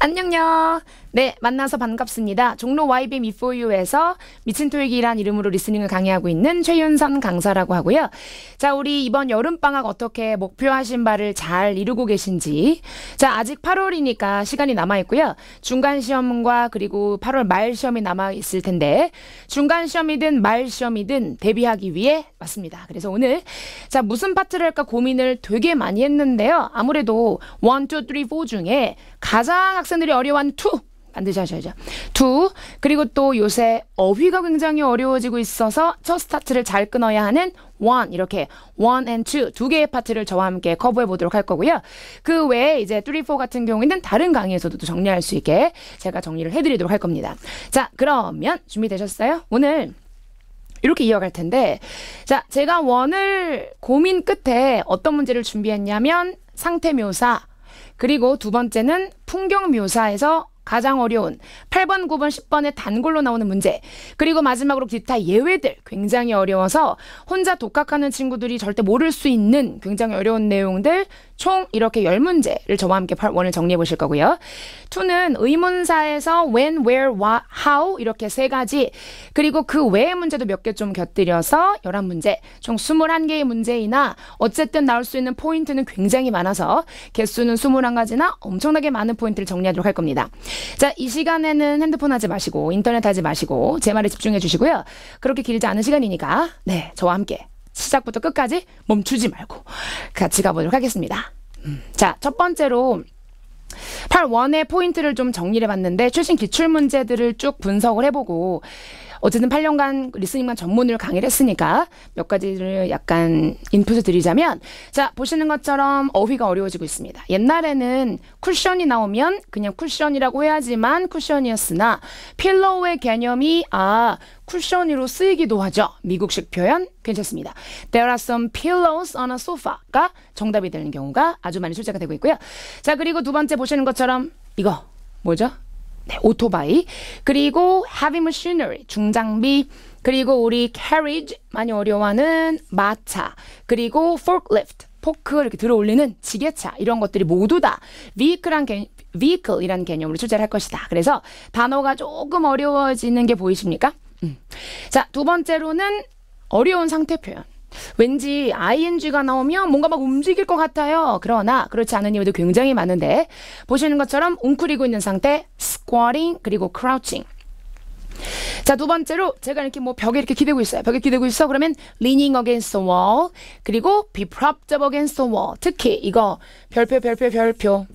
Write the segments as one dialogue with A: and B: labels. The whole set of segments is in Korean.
A: 안녕요. 네, 만나서 반갑습니다. 종로 YBM 이포유에서 미친 토익이란 이름으로 리스닝을 강의하고 있는 최윤선 강사라고 하고요. 자, 우리 이번 여름방학 어떻게 목표하신 바를 잘 이루고 계신지. 자, 아직 8월이니까 시간이 남아있고요. 중간시험과 그리고 8월 말시험이 남아있을 텐데, 중간시험이든 말시험이든 대비하기 위해 왔습니다 그래서 오늘, 자, 무슨 파트를 할까 고민을 되게 많이 했는데요. 아무래도 1, 2, 3, 4 중에 가장 학생들이 어려워하는 투 반드시 하셔야죠. 두 그리고 또 요새 어휘가 굉장히 어려워지고 있어서 첫 스타트를 잘 끊어야 하는 원 이렇게 원 n e and t 두 개의 파트를 저와 함께 커버해 보도록 할 거고요. 그 외에 이제 t h r 같은 경우에는 다른 강의에서도 또 정리할 수 있게 제가 정리를 해드리도록 할 겁니다. 자 그러면 준비되셨어요? 오늘 이렇게 이어갈 텐데 자 제가 원을 고민 끝에 어떤 문제를 준비했냐면 상태 묘사 그리고 두 번째는 풍경 묘사에서 가장 어려운 8번, 9번, 10번의 단골로 나오는 문제. 그리고 마지막으로 기타 예외들 굉장히 어려워서 혼자 독학하는 친구들이 절대 모를 수 있는 굉장히 어려운 내용들 총 이렇게 열문제를 저와 함께 원을 정리해 보실 거고요. 투는 의문사에서 when, where, what, how 이렇게 세 가지 그리고 그 외의 문제도 몇 개 좀 곁들여서 열한 문제총 스물한 개의 문제이나 어쨌든 나올 수 있는 포인트는 굉장히 많아서 개수는 스물한 가지나 엄청나게 많은 포인트를 정리하도록 할 겁니다. 자, 이 시간에는 핸드폰 하지 마시고 인터넷 하지 마시고 제 말에 집중해 주시고요. 그렇게 길지 않은 시간이니까 네, 저와 함께 시작부터 끝까지 멈추지 말고 같이 가보도록 하겠습니다. 음, 자, 첫 번째로 8 1의 포인트를 좀 정리해 를 봤는데 최신 기출 문제들을 쭉 분석을 해보고 어쨌든 8년간 리스닝만 전문으로 강의를 했으니까 몇 가지를 약간 인풋을 드리자면 자 보시는 것처럼 어휘가 어려워지고 있습니다. 옛날에는 쿠션이 나오면 그냥 쿠션이라고 해야지만 쿠션이었으나 필러의 개념이 아 쿠션으로 쓰이기도 하죠. 미국식 표현 괜찮습니다. There are some pillows on a sofa가 정답이 되는 경우가 아주 많이 출제가 되고 있고요. 자 그리고 두 번째 보시는 것처럼 이거 뭐죠? 네, 오토바이. 그리고 heavy machinery, 중장비. 그리고 우리 carriage, 많이 어려워하는 마차. 그리고 forklift, 포크 이렇게 들어 올리는 지게차. 이런 것들이 모두 다 vehicle란 개, vehicle이라는 개념으로 출제를 할 것이다. 그래서 단어가 조금 어려워지는 게 보이십니까? 음. 자, 두 번째로는 어려운 상태 표현. 왠지 ing가 나오면 뭔가 막 움직일 것 같아요. 그러나 그렇지 않은 이유도 굉장히 많은데 보시는 것처럼 웅크리고 있는 상태 squatting 그리고 crouching 자, 두 번째로 제가 이렇게 뭐 벽에 이렇게 기대고 있어요. 벽에 기대고 있어. 그러면 leaning against the wall 그리고 be propped up against the wall. 특히 이거 별표 별표 별표.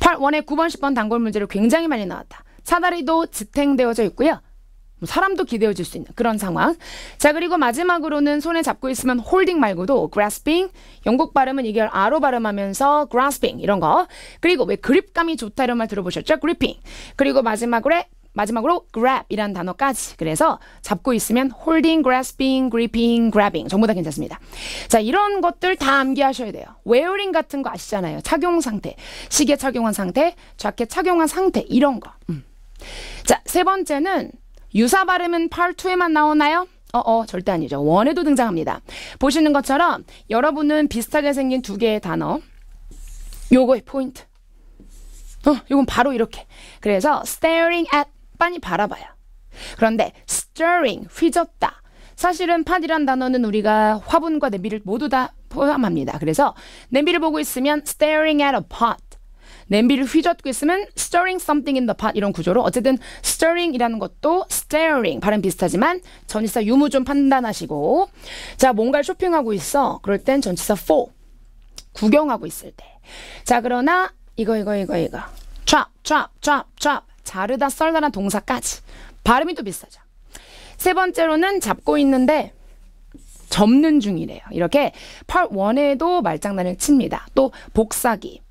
A: 팔 원의 9번 10번 단골 문제를 굉장히 많이 나왔다. 사다리도 지탱되어져 있고요. 뭐 사람도 기대어질수 있는 그런 상황. 자, 그리고 마지막으로는 손에 잡고 있으면 홀딩 말고도 grasping, 영국 발음은 이걸 아로 발음하면서 grasping 이런 거. 그리고 왜 그립감이 좋다 이런 말 들어보셨죠? gripping. 그리고 마지막으로 마지막으로 grab이란 단어까지. 그래서 잡고 있으면 holding, grasping, gripping, grabbing 전부 다 괜찮습니다. 자, 이런 것들 다 암기하셔야 돼요. 웨어링 같은 거 아시잖아요. 착용 상태, 시계 착용한 상태, 자켓 착용한 상태 이런 거. 음. 자, 세 번째는 유사 발음은 팔2에만 나오나요? 어어 어, 절대 아니죠. 원에도 등장합니다. 보시는 것처럼 여러분은 비슷하게 생긴 두 개의 단어 요거의 포인트 어, 이건 바로 이렇게. 그래서 staring at 빤히 바라봐요. 그런데 stirring 휘젓다. 사실은 팟이란 단어는 우리가 화분과 냄비를 모두 다 포함합니다. 그래서 냄비를 보고 있으면 staring at a pot 냄비를 휘젓고 있으면 stirring something in the pot 이런 구조로 어쨌든 stirring이라는 것도 staring 발음 비슷하지만 전치사 유무 좀 판단하시고 자 뭔가를 쇼핑하고 있어 그럴 땐 전치사 for 구경하고 있을 때 자 그러나 이거 이거 이거 이거 chop chop chop chop 자르다 썰다란 동사까지 발음이 또 비슷하죠 세 번째로는 잡고 있는데 접는 중이래요. 이렇게 part 1에도 말장난을 칩니다. 또 복사기,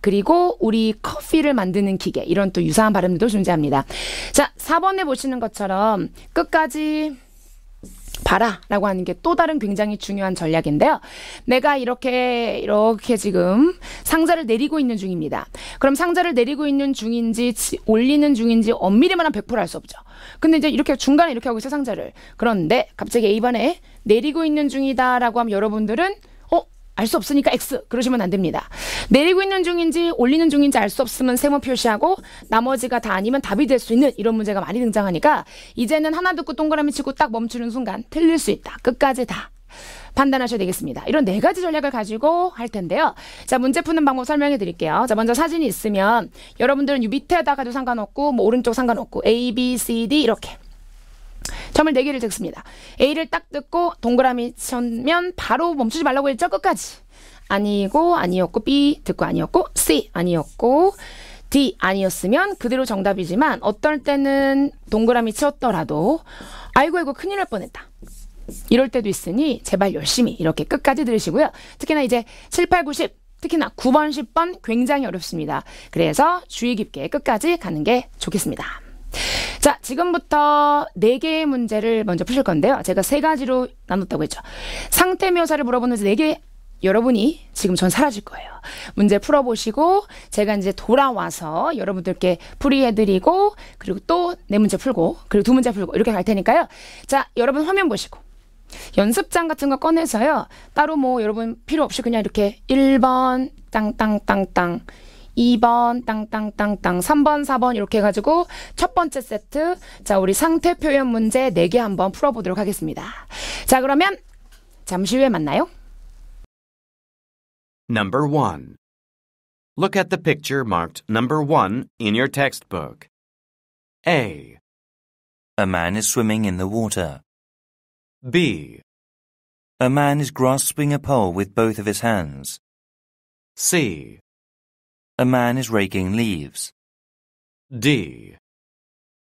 A: 그리고 우리 커피를 만드는 기계 이런 또 유사한 발음들도 존재합니다. 자, 4번에 보시는 것처럼 끝까지 봐라라고 하는 게 또 다른 굉장히 중요한 전략인데요. 내가 이렇게 이렇게 지금 상자를 내리고 있는 중입니다. 그럼 상자를 내리고 있는 중인지 올리는 중인지 엄밀히 말하면 100%알 수 없죠. 근데 이제 이렇게 중간에 이렇게 하고 있어 상자를. 그런데 갑자기 a 반에 내리고 있는 중이다라고 하면 여러분들은 알수 없으니까 X 그러시면 안 됩니다. 내리고 있는 중인지 올리는 중인지 알 수 없으면 세모 표시하고 나머지가 다 아니면 답이 될 수 있는 이런 문제가 많이 등장하니까 이제는 하나 듣고 동그라미 치고 딱 멈추는 순간 틀릴 수 있다. 끝까지 다. 판단하셔야 되겠습니다. 이런 네 가지 전략을 가지고 할 텐데요. 자, 문제 푸는 방법 설명해 드릴게요. 자, 먼저 사진이 있으면 여러분들은 이 밑에다가도 상관없고, 뭐 오른쪽 상관없고, A, B, C, D 이렇게 점을 4개를 적습니다. A를 딱 듣고 동그라미 쳤면 바로 멈추지 말라고 했죠? 끝까지. 아니고 아니었고 B 듣고 아니었고 C 아니었고 D 아니었으면 그대로 정답이지만 어떨 때는 동그라미 치었더라도 아이고 아이고 큰일 날 뻔했다. 이럴 때도 있으니 제발 열심히 이렇게 끝까지 들으시고요. 특히나 이제 7, 8, 9, 10 특히나 9번, 10번 굉장히 어렵습니다. 그래서 주의 깊게 끝까지 가는 게 좋겠습니다. 자, 지금부터 네 개의 문제를 먼저 푸실 건데요. 제가 세 가지로 나눴다고 했죠. 상태 묘사를 물어보는 네개 여러분이 지금 전 사라질 거예요. 문제 풀어보시고 제가 이제 돌아와서 여러분들께 풀이해드리고 그리고 또 네 문제 풀고 그리고 두 문제 풀고 이렇게 갈 테니까요. 자, 여러분 화면 보시고 연습장 같은 거 꺼내서요. 따로 뭐 여러분 필요 없이 그냥 이렇게 1번 땅땅땅땅 2번 땅땅땅땅 3번 4번 이렇게 해가지고 첫 번째 세트 자 우리 상태 표현 문제 4개 한번 풀어보도록 하겠습니다. 자 그러면 잠시 후에 만나요.
B: Number 1 Look at the picture
C: marked number 1 in your textbook. A. A man
D: is swimming in the water. B. A man is grasping a pole with both of his hands. C. A man is raking leaves. D.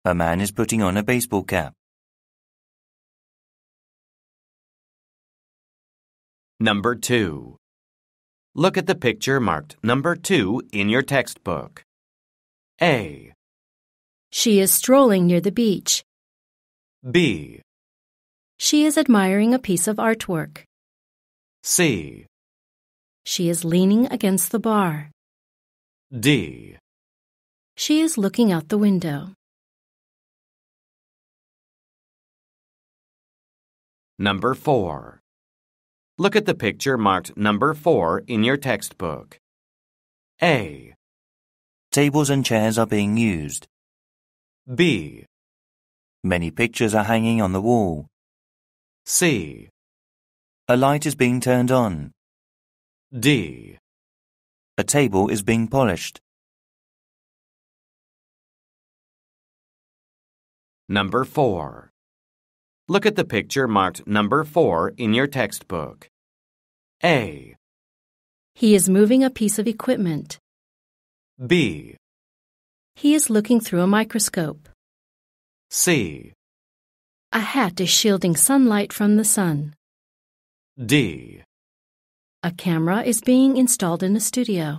D: A man is putting on a baseball
C: cap. Number 2. Look at the picture marked number 2 in your textbook.
E: A. She is strolling near the beach.
C: B.
E: She is admiring a piece of artwork.
C: C.
E: She is leaning against the bar.
C: D. She is looking out the window. Number 4. Look at the picture marked number 4 in your textbook. A. Tables and chairs are being used. B. Many
D: pictures are hanging on the wall. C. A light is being turned on. D. A table is being polished.
C: Number 4. Look at the picture marked number 4 in your textbook. A.
E: He is moving a piece of equipment. B. He is looking through a microscope.
C: C.
E: A hat is shielding sunlight from the sun.
C: D. A camera is being installed in the studio.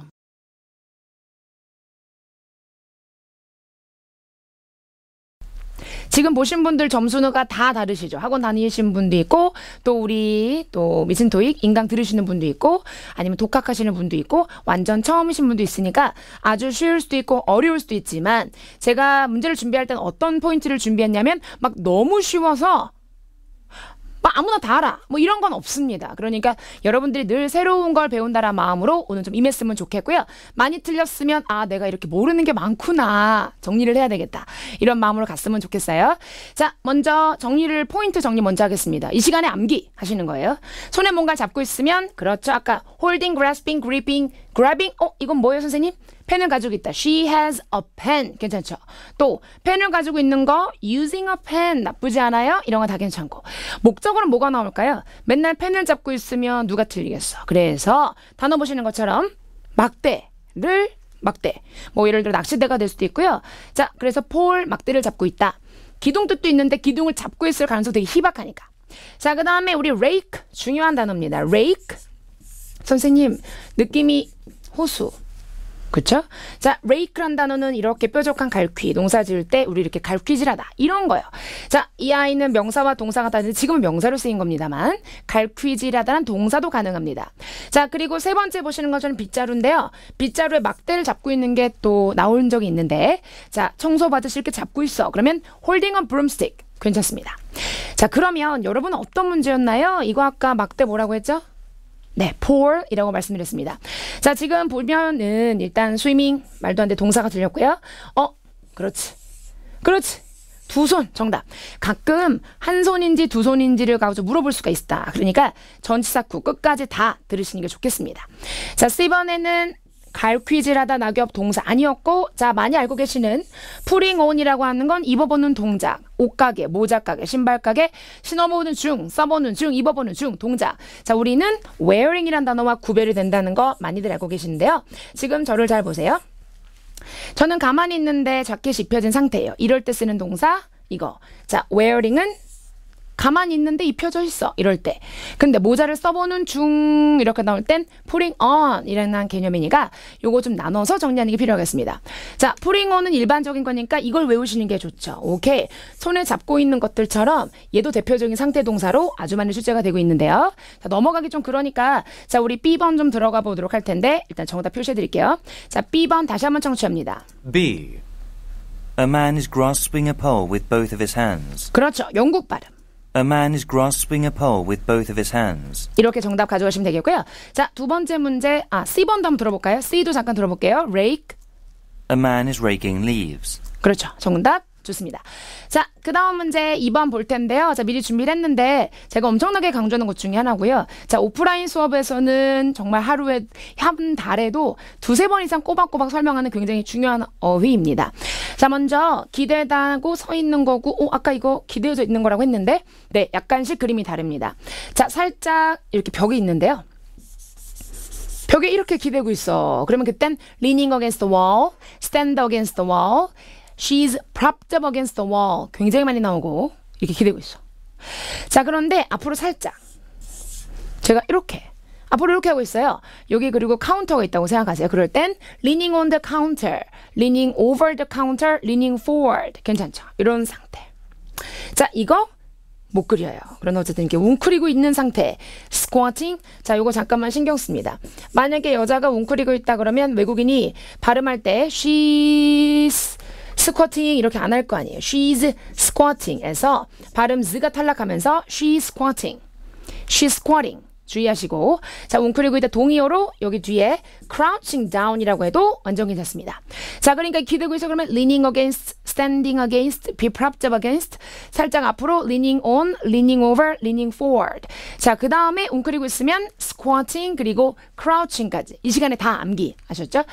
C: 지금 보신
A: 분들 점수가 다 다르시죠. 학원 다니신 분도 있고 또 우리 또 미신토익 인강 들으시는 분도 있고 아니면 독학하시는 분도 있고 완전 처음이신 분도 있으니까 아주 쉬울 수도 있고 어려울 수도 있지만 제가 문제를 준비할 땐 어떤 포인트를 준비했냐면 막 너무 쉬워서 막 뭐 아무나 다 알아. 뭐 이런 건 없습니다. 그러니까 여러분들이 늘 새로운 걸 배운다라 마음으로 오늘 좀 임했으면 좋겠고요. 많이 틀렸으면 아 내가 이렇게 모르는 게 많구나 정리를 해야 되겠다 이런 마음으로 갔으면 좋겠어요. 자 먼저 정리를 포인트 정리 먼저 하겠습니다. 이 시간에 암기 하시는 거예요. 손에 뭔가 잡고 있으면 그렇죠. 아까 holding, grasping, gripping, grabbing. 어 이건 뭐예요 선생님? 펜을 가지고 있다. She has a pen. 괜찮죠? 또 펜을 가지고 있는 거 using a pen 나쁘지 않아요? 이런 거 다 괜찮고. 목적어는 뭐가 나올까요? 맨날 펜을 잡고 있으면 누가 틀리겠어. 그래서 단어 보시는 것처럼 막대를 막대. 뭐 예를 들어 낚시대가 될 수도 있고요. 자, 그래서 폴 막대를 잡고 있다. 기둥 뜻도 있는데 기둥을 잡고 있을 가능성 되게 희박하니까. 자, 그 다음에 우리 rake 중요한 단어입니다. rake 선생님 느낌이 호수 그렇죠 자, 레이크란 단어는 이렇게 뾰족한 갈퀴, 농사 지을 때 우리 이렇게 갈퀴질하다. 이런 거예요. 자, 이 아이는 명사와 동사가 다는데 지금은 명사로 쓰인 겁니다만 갈퀴질하다는 동사도 가능합니다. 자, 그리고 세 번째 보시는 것처럼 빗자루인데요. 빗자루에 막대를 잡고 있는 게 또 나온 적이 있는데 자, 청소 받으실 게 잡고 있어. 그러면 홀딩 l d i n g on broomstick. 괜찮습니다. 자, 그러면 여러분은 어떤 문제였나요? 이거 아까 막대 뭐라고 했죠? 네, poor이라고 말씀드렸습니다. 자, 지금 보면은 일단 스위밍 말도 안 돼 동사가 들렸고요. 어, 그렇지, 그렇지. 두 손, 정답. 가끔 한 손인지 두 손인지를 가지고 물어볼 수가 있다. 그러니까 전치사 구 끝까지 다 들으시는 게 좋겠습니다. 자, C번에는 갈퀴질하다 낙엽 동사 아니었고 자 많이 알고 계시는 풀링 온이라고 하는 건 입어보는 동작 옷가게 모자가게 신발가게 신어보는 중 써보는 중 입어보는 중 동작 자 우리는 wearing이란 단어와 구별이 된다는 거 많이들 알고 계신데요 지금 저를 잘 보세요 저는 가만히 있는데 자켓이 입혀진 상태예요 이럴 때 쓰는 동사 이거 자 wearing은 가만히 있는데 입혀져 있어. 이럴 때. 근데 모자를 써보는 중 이렇게 나올 땐 putting on 이라는 개념이니까 요거 좀 나눠서 정리하는 게 필요하겠습니다. 자, putting on은 일반적인 거니까 이걸 외우시는 게 좋죠. 오케이. 손에 잡고 있는 것들처럼 얘도 대표적인 상태 동사로 아주 많은 출제가 되고 있는데요. 자, 넘어가기 좀 그러니까 자, 우리 B번 좀 들어가 보도록 할 텐데 일단 정답 표시해 드릴게요. 자, B번 다시 한번 청취합니다.
D: B. A man is grasping a pole with both of his hands. 그렇죠. 영국 발음. A man is grasping a pole with both of his hands.
A: 이렇게 정답 가져가시면 되겠고요. 자, 두 번째 문제. 아, C번도 한번 들어볼까요? C도 잠깐 들어볼게요. rake
D: A man is raking leaves. 그렇죠. 정답.
A: 좋습니다. 자, 그 다음 문제 2번 볼 텐데요. 자, 미리 준비를 했는데 제가 엄청나게 강조하는 것 중에 하나고요. 자, 오프라인 수업에서는 정말 하루에 한 달에도 두세 번 이상 꼬박꼬박 설명하는 굉장히 중요한 어휘입니다. 자, 먼저 기대다고 서 있는 거고, 오, 어, 아까 이거 기대어져 있는 거라고 했는데, 네, 약간씩 그림이 다릅니다. 자, 살짝 이렇게 벽이 있는데요. 벽에 이렇게 기대고 있어. 그러면 그땐 leaning against the wall, stand against the wall, She's propped up against the wall. 굉장히 많이 나오고 이렇게 기대고 있어. 자 그런데 앞으로 살짝 제가 이렇게 앞으로 이렇게 하고 있어요. 여기 그리고 카운터가 있다고 생각하세요. 그럴 땐 leaning on the counter, leaning over the counter, leaning forward. 괜찮죠? 이런 상태. 자, 이거 못 그려요. 그러나 어쨌든 이렇게 웅크리고 있는 상태. 스쿼팅. 자, 이거 잠깐만 신경 씁니다. 만약에 여자가 웅크리고 있다 그러면 외국인이 발음할 때 she's 스쿼팅 이렇게 안 할 거 아니에요. She's squatting에서 발음 z가 탈락하면서 she's squatting, she's squatting. 주의하시고 자 웅크리고 있다 동의어로 여기 뒤에 crouching down이라고 해도 완전 괜찮습니다. 자 그러니까 기대고 있어 그러면 leaning against, standing against, be propped up against 살짝 앞으로 leaning on, leaning over, leaning forward 자그 다음에 웅크리고 있으면 squatting 그리고 crouching까지 이 시간에 다 암기 아셨죠?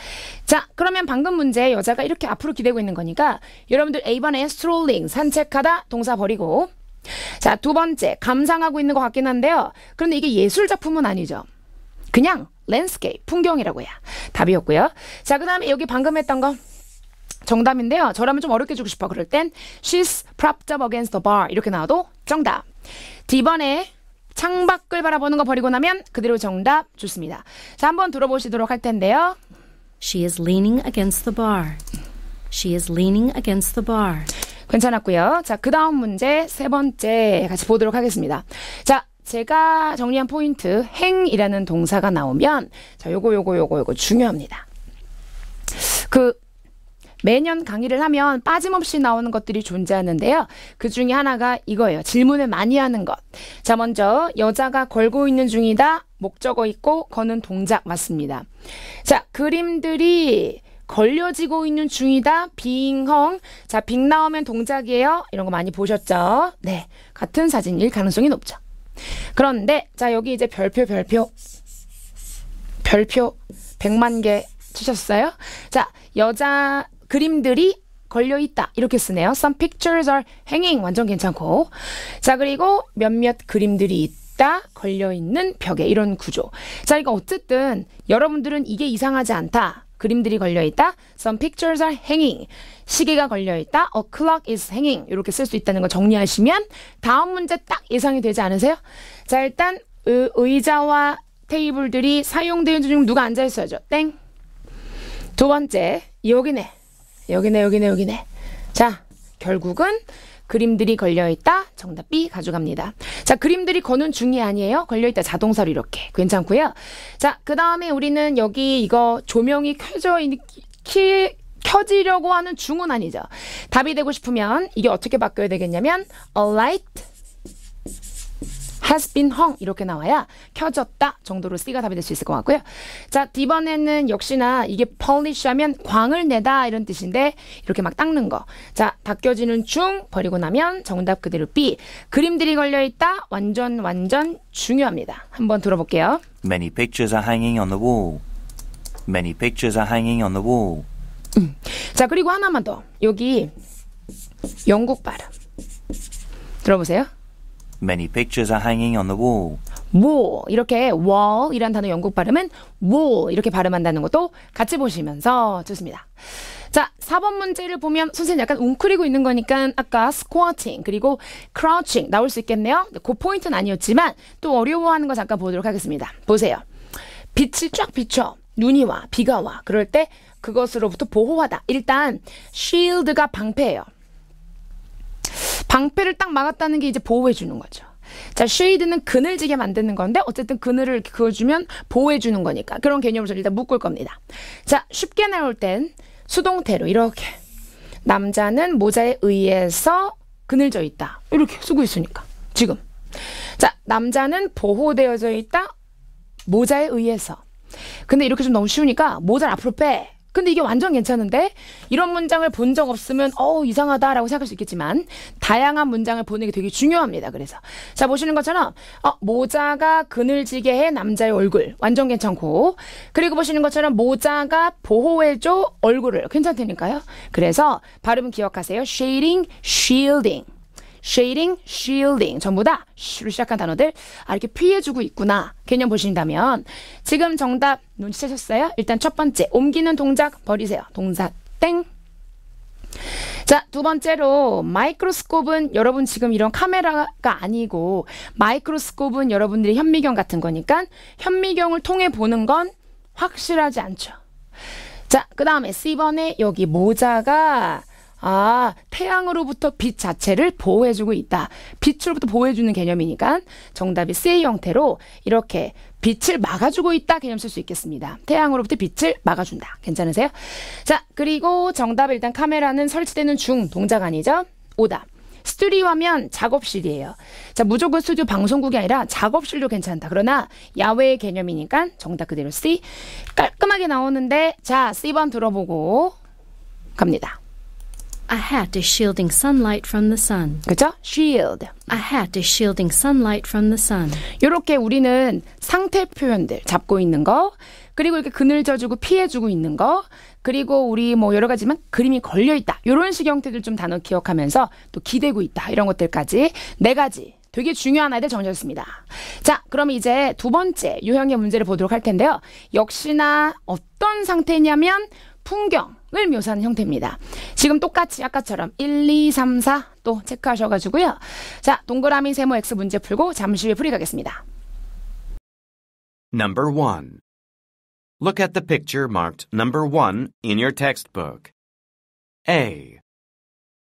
A: 자 그러면 방금 문제 여자가 이렇게 앞으로 기대고 있는 거니까 여러분들 A번에 strolling 산책하다 동사 버리고 자, 두 번째, 감상하고 있는 것 같긴 한데요. 그런데 이게 예술 작품은 아니죠. 그냥 랜스케이프, 풍경이라고 해요 답이었고요. 자, 그 다음에 여기 방금 했던 거. 정답인데요. 저라면 좀 어렵게 주고 싶어. 그럴 땐 she's propped up against the bar 이렇게 나와도 정답. D번에 창밖을 바라보는 거 버리고 나면 그대로 정답 좋습니다. 자, 한번 들어보시도록 할 텐데요. She is leaning against the bar. She is leaning against the bar. 괜찮았고요. 자, 그 다음 문제 세 번째 같이 보도록 하겠습니다. 자, 제가 정리한 포인트 행이라는 동사가 나오면 자, 요거 요거 요거 요거 중요합니다. 그 매년 강의를 하면 빠짐없이 나오는 것들이 존재하는데요. 그 중에 하나가 이거예요. 질문을 많이 하는 것. 자, 먼저 여자가 걸고 있는 중이다. 목적어 있고 거는 동작 맞습니다. 자, 그림들이 걸려지고 있는 중이다. 빙헝. 자, 빙 나오면 동작이에요. 이런 거 많이 보셨죠? 네. 같은 사진일 가능성이 높죠. 그런데 자, 여기 이제 별표 별표 별표 100만 개 치셨어요? 자, 여자 그림들이 걸려 있다. 이렇게 쓰네요. Some pictures are hanging. 완전 괜찮고. 자, 그리고 몇몇 그림들이 있다. 걸려 있는 벽에 이런 구조. 자, 이거 어쨌든 여러분들은 이게 이상하지 않다. 그림들이 걸려있다. Some pictures are hanging. 시계가 걸려있다. A clock is hanging. 이렇게 쓸 수 있다는 거 정리하시면 다음 문제 딱 예상이 되지 않으세요? 자 일단 의, 자와 테이블들이 사용되는 중 누가 앉아있어야죠. 땡. 두 번째 여기네. 여기네 여기네 여기네. 자 결국은 그림들이 걸려있다. 정답 B 가져갑니다. 자, 그림들이 거는 중이 아니에요. 걸려있다. 자동설 이렇게. 괜찮고요. 자, 그 다음에 우리는 여기 이거 조명이 켜져 있는, 키, 켜지려고 하는 중은 아니죠. 답이 되고 싶으면 이게 어떻게 바뀌어야 되겠냐면 a light has been hung 이렇게 나와야 켜졌다 정도로 C가 답이 될 수 있을 것 같고요. 자, D번에는 역시나 이게 polish 하면 광을 내다 이런 뜻인데 이렇게 막 닦는 거. 자, 닦여지는 중 버리고 나면 정답 그대로 B. 그림들이 걸려 있다. 완전 완전 중요합니다. 한번 들어볼게요.
D: Many pictures are hanging on the wall. Many pictures are hanging on the wall.
A: 음. 자, 그리고 하나만 더. 여기 영국 발음.
D: 들어보세요. Many pictures are hanging on the wall.
A: wall 이렇게 wall이란 단어 영국 발음은 wall 이렇게 발음한다는 것도 같이 보시면서 좋습니다. 자, 4번 문제를 보면 선생님 약간 웅크리고 있는 거니까 아까 스쿼팅 그리고 크라우칭 나올 수 있겠네요. 그 포인트는 아니었지만 또 어려워하는 거 잠깐 보도록 하겠습니다. 보세요. 빛이 쫙 비쳐 눈이 와 비가 와 그럴 때 그것으로부터 보호하다. 일단 shield가 방패예요. 방패를 딱 막았다는 게 이제 보호해 주는 거죠. 자, 쉐이드는 그늘지게 만드는 건데 어쨌든 그늘을 그어주면 보호해 주는 거니까 그런 개념을 일단 묶을 겁니다. 자, 쉽게 나올 땐 수동태로 이렇게 남자는 모자에 의해서 그늘져 있다. 이렇게 쓰고 있으니까 지금 자, 남자는 보호되어져 있다. 모자에 의해서. 근데 이렇게 좀 너무 쉬우니까 모자를 앞으로 빼. 근데 이게 완전 괜찮은데 이런 문장을 본 적 없으면 어우 이상하다라고 생각할 수 있겠지만 다양한 문장을 보는 게 되게 중요합니다. 그래서 자 보시는 것처럼 어, 모자가 그늘지게 해 남자의 얼굴 완전 괜찮고 그리고 보시는 것처럼 모자가 보호해줘 얼굴을 괜찮다니까요. 그래서 발음 기억하세요. shading, shielding. shading, shielding 전부 다 슈로 시작한 단어들 아 이렇게 피해주고 있구나 개념 보신다면 지금 정답 눈치채셨어요? 일단 첫 번째 옮기는 동작 버리세요. 동작 땡. 자, 두 번째로 마이크로스콥은 여러분 지금 이런 카메라가 아니고 마이크로스콥은 여러분들이 현미경 같은 거니까 현미경을 통해 보는 건 확실하지 않죠. 자, 그 다음에 C번에 여기 모자가 아, 태양으로부터 빛 자체를 보호해주고 있다. 빛으로부터 보호해주는 개념이니까 정답이 c 형태로 이렇게 빛을 막아주고 있다 개념 쓸 수 있겠습니다. 태양으로부터 빛을 막아준다. 괜찮으세요? 자, 그리고 정답 일단 카메라는 설치되는 중 동작 아니죠? 오답. 스튜디오 하면 작업실이에요. 자, 무조건 스튜디오 방송국이 아니라 작업실도 괜찮다. 그러나 야외의 개념이니까 정답 그대로 C. 깔끔하게 나오는데 자, C번 들어보고 갑니다. A hat is shielding sunlight from the sun. 그죠? shield. A hat is shielding sunlight from the sun. 요렇게 우리는 상태 표현들 잡고 있는 거 그리고 이렇게 그늘져 주고 피해 주고 있는 거 그리고 우리 뭐 여러 가지만 그림이 걸려 있다. 요런 식 형태들 좀 단어 기억하면서 또 기대고 있다. 이런 것들까지 네 가지 되게 중요한 아이들 정리했습니다. 자, 그럼 이제 두 번째 유형의 문제를 보도록 할 텐데요. 역시나 어떤 상태냐면 풍경, 을 묘사하는 형태입니다. 지금 똑같이 아까처럼 1, 2, 3, 4 또 체크하셔가지고요. 자, 동그라미 세모 X 문제 풀고 잠시 후에 풀이가겠습니다.
B: Number 1. Look at the picture marked number 1 in your textbook.
D: A.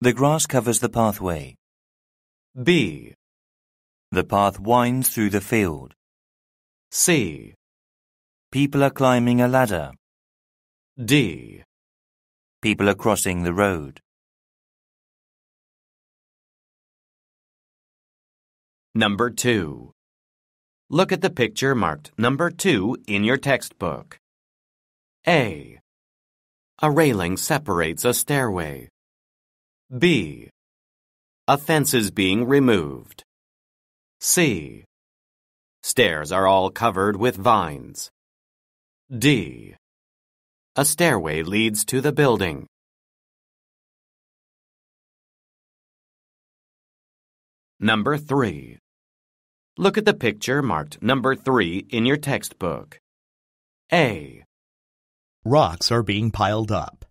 D: The grass covers the pathway.
C: B. The path winds through the field. C. People are climbing a ladder. D. People are crossing the road. Number 2. Look at the picture marked number 2 in your textbook. A. A railing separates a stairway. B. A fence is being removed. C. Stairs are all covered with vines. D. A stairway leads to the building. Number 3. Look at the picture marked number 3 in your textbook. A. Rocks are being piled up.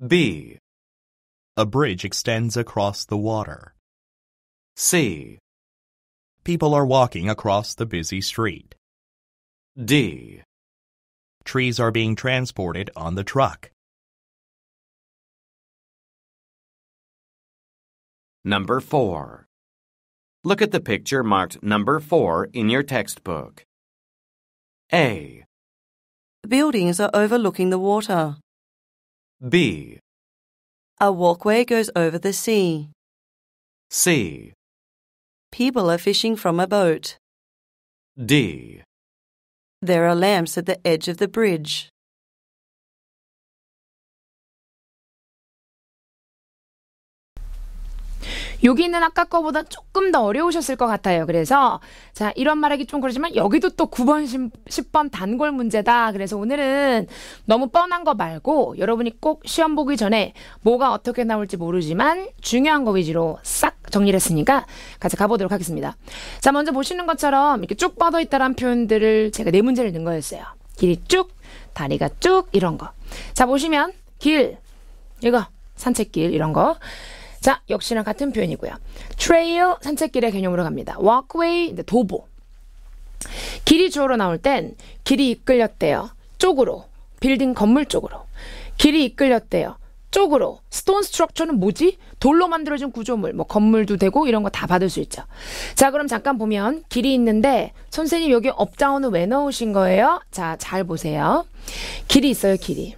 C: B. A bridge extends across the water. C. People are walking across the busy street. D trees are being transported on the truck. Number 4. Look at the picture marked number 4 in your textbook. A. Buildings are overlooking the water. B. A walkway goes over the sea. C. People are fishing from a boat. D. There are lamps at the edge of the bridge. 여기는 아까
A: 거보다 조금 더 어려우셨을 것 같아요. 그래서 자 이런 말하기 좀 그러지만 여기도 또 9번 10번 단골 문제다. 그래서 오늘은 너무 뻔한 거 말고 여러분이 꼭 시험 보기 전에 뭐가 어떻게 나올지 모르지만 중요한 거 위주로 싹 정리를 했으니까 같이 가보도록 하겠습니다. 자 먼저 보시는 것처럼 이렇게 쭉 뻗어 있다는 표현들을 제가 네 문제를 넣은 거였어요. 길이 쭉, 다리가 쭉 이런 거. 자 보시면 길 이거 산책길 이런 거. 자, 역시나 같은 표현이고요. 트레일 산책길의 개념으로 갑니다. walkway 도보. 길이 주어로 나올 땐 길이 이끌렸대요. 쪽으로. 빌딩 건물 쪽으로. 길이 이끌렸대요. 쪽으로 스톤 스트럭처는 뭐지? 돌로 만들어진 구조물, 뭐 건물도 되고 이런 거 다 받을 수 있죠. 자, 그럼 잠깐 보면 길이 있는데 선생님 여기 업다운은 왜 넣으신 거예요? 자, 잘 보세요. 길이 있어요, 길이.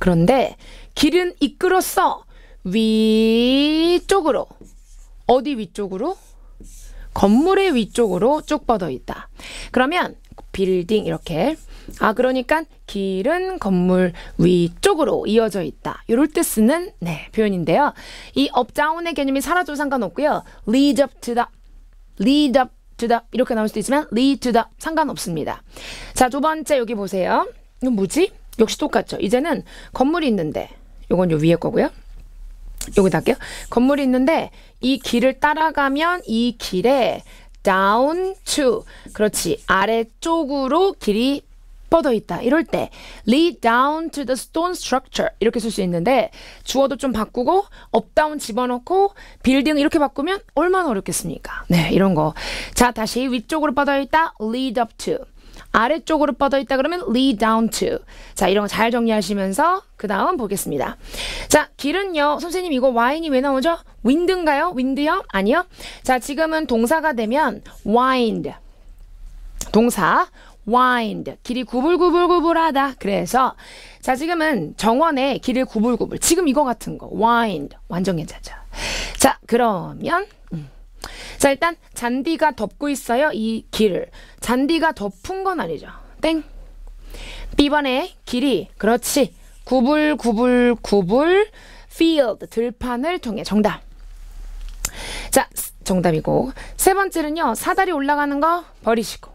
A: 그런데 길은 이끌었어. 위쪽으로 어디 위쪽으로? 건물의 위쪽으로 쭉 뻗어 있다. 그러면 빌딩 이렇게 아 그러니까 길은 건물 위쪽으로 이어져 있다. 이럴 때 쓰는 네, 표현인데요. 이 업다운의 개념이 사라져도 상관없고요. lead up to the lead up to the 이렇게 나올 수도 있지만 lead to the 상관없습니다. 자, 두 번째 여기 보세요. 이건 뭐지? 역시 똑같죠. 이제는 건물이 있는데 이건 요 위에 거고요. 여기다 할게요. 건물이 있는데 이 길을 따라가면 이 길에 down to 그렇지 아래쪽으로 길이 뻗어 있다. 이럴 때 lead down to the stone structure 이렇게 쓸 수 있는데 주어도 좀 바꾸고 up down 집어넣고 빌딩 이렇게 바꾸면 얼마나 어렵겠습니까? 네, 이런 거. 자, 다시 위쪽으로 뻗어 있다. lead up to 아래쪽으로 뻗어 있다 그러면 lead down to. 자, 이런 거 잘 정리하시면서 그 다음 보겠습니다. 자, 길은요. 선생님 이거 wine이 왜 나오죠? wind인가요? wind요? 아니요. 자, 지금은 동사가 되면 wind. 동사 wind 길이 구불구불구불하다 그래서 자 지금은 정원에 길을 구불구불 지금 이거 같은 거 wind 완전 괜찮죠 자 그러면 음. 자 일단 잔디가 덮고 있어요 이 길을 잔디가 덮은 건 아니죠 땡 B번의 길이 그렇지 구불 구불 구불 field 들판을 통해 정답 자 정답이고 세 번째는요 사다리 올라가는 거 버리시고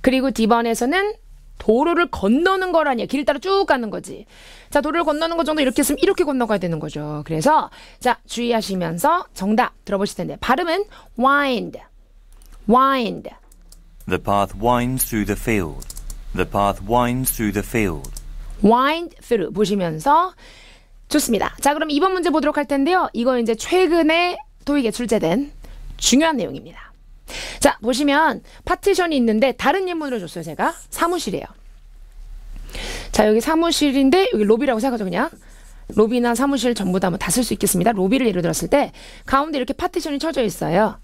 A: 그리고 D번에서는 도로를 건너는 거라니 길 따라 쭉 가는 거지. 자, 도로를 건너는 거 정도 이렇게 했으면 이렇게 건너가야 되는 거죠. 그래서 자, 주의하시면서 정답 들어보실 텐데 발음은 wind. wind.
D: The path winds through the field. The path winds through the field.
A: wind through 보시면서 좋습니다. 자, 그럼 이번 문제 보도록 할 텐데요. 이거 이제 최근에 도익에 출제된 중요한 내용입니다. 자, 보시면 파티션이 있는데 다른 인물로 줬어요, 제가. 사무실이에요. 자, 여기 사무실인데 여기 로비라고 생각하죠, 그냥. 로비나 사무실 전부 다다쓸수 뭐 있겠습니다. 로비를 예로 들었을 때 가운데 이렇게 파티션이 쳐져 있어요.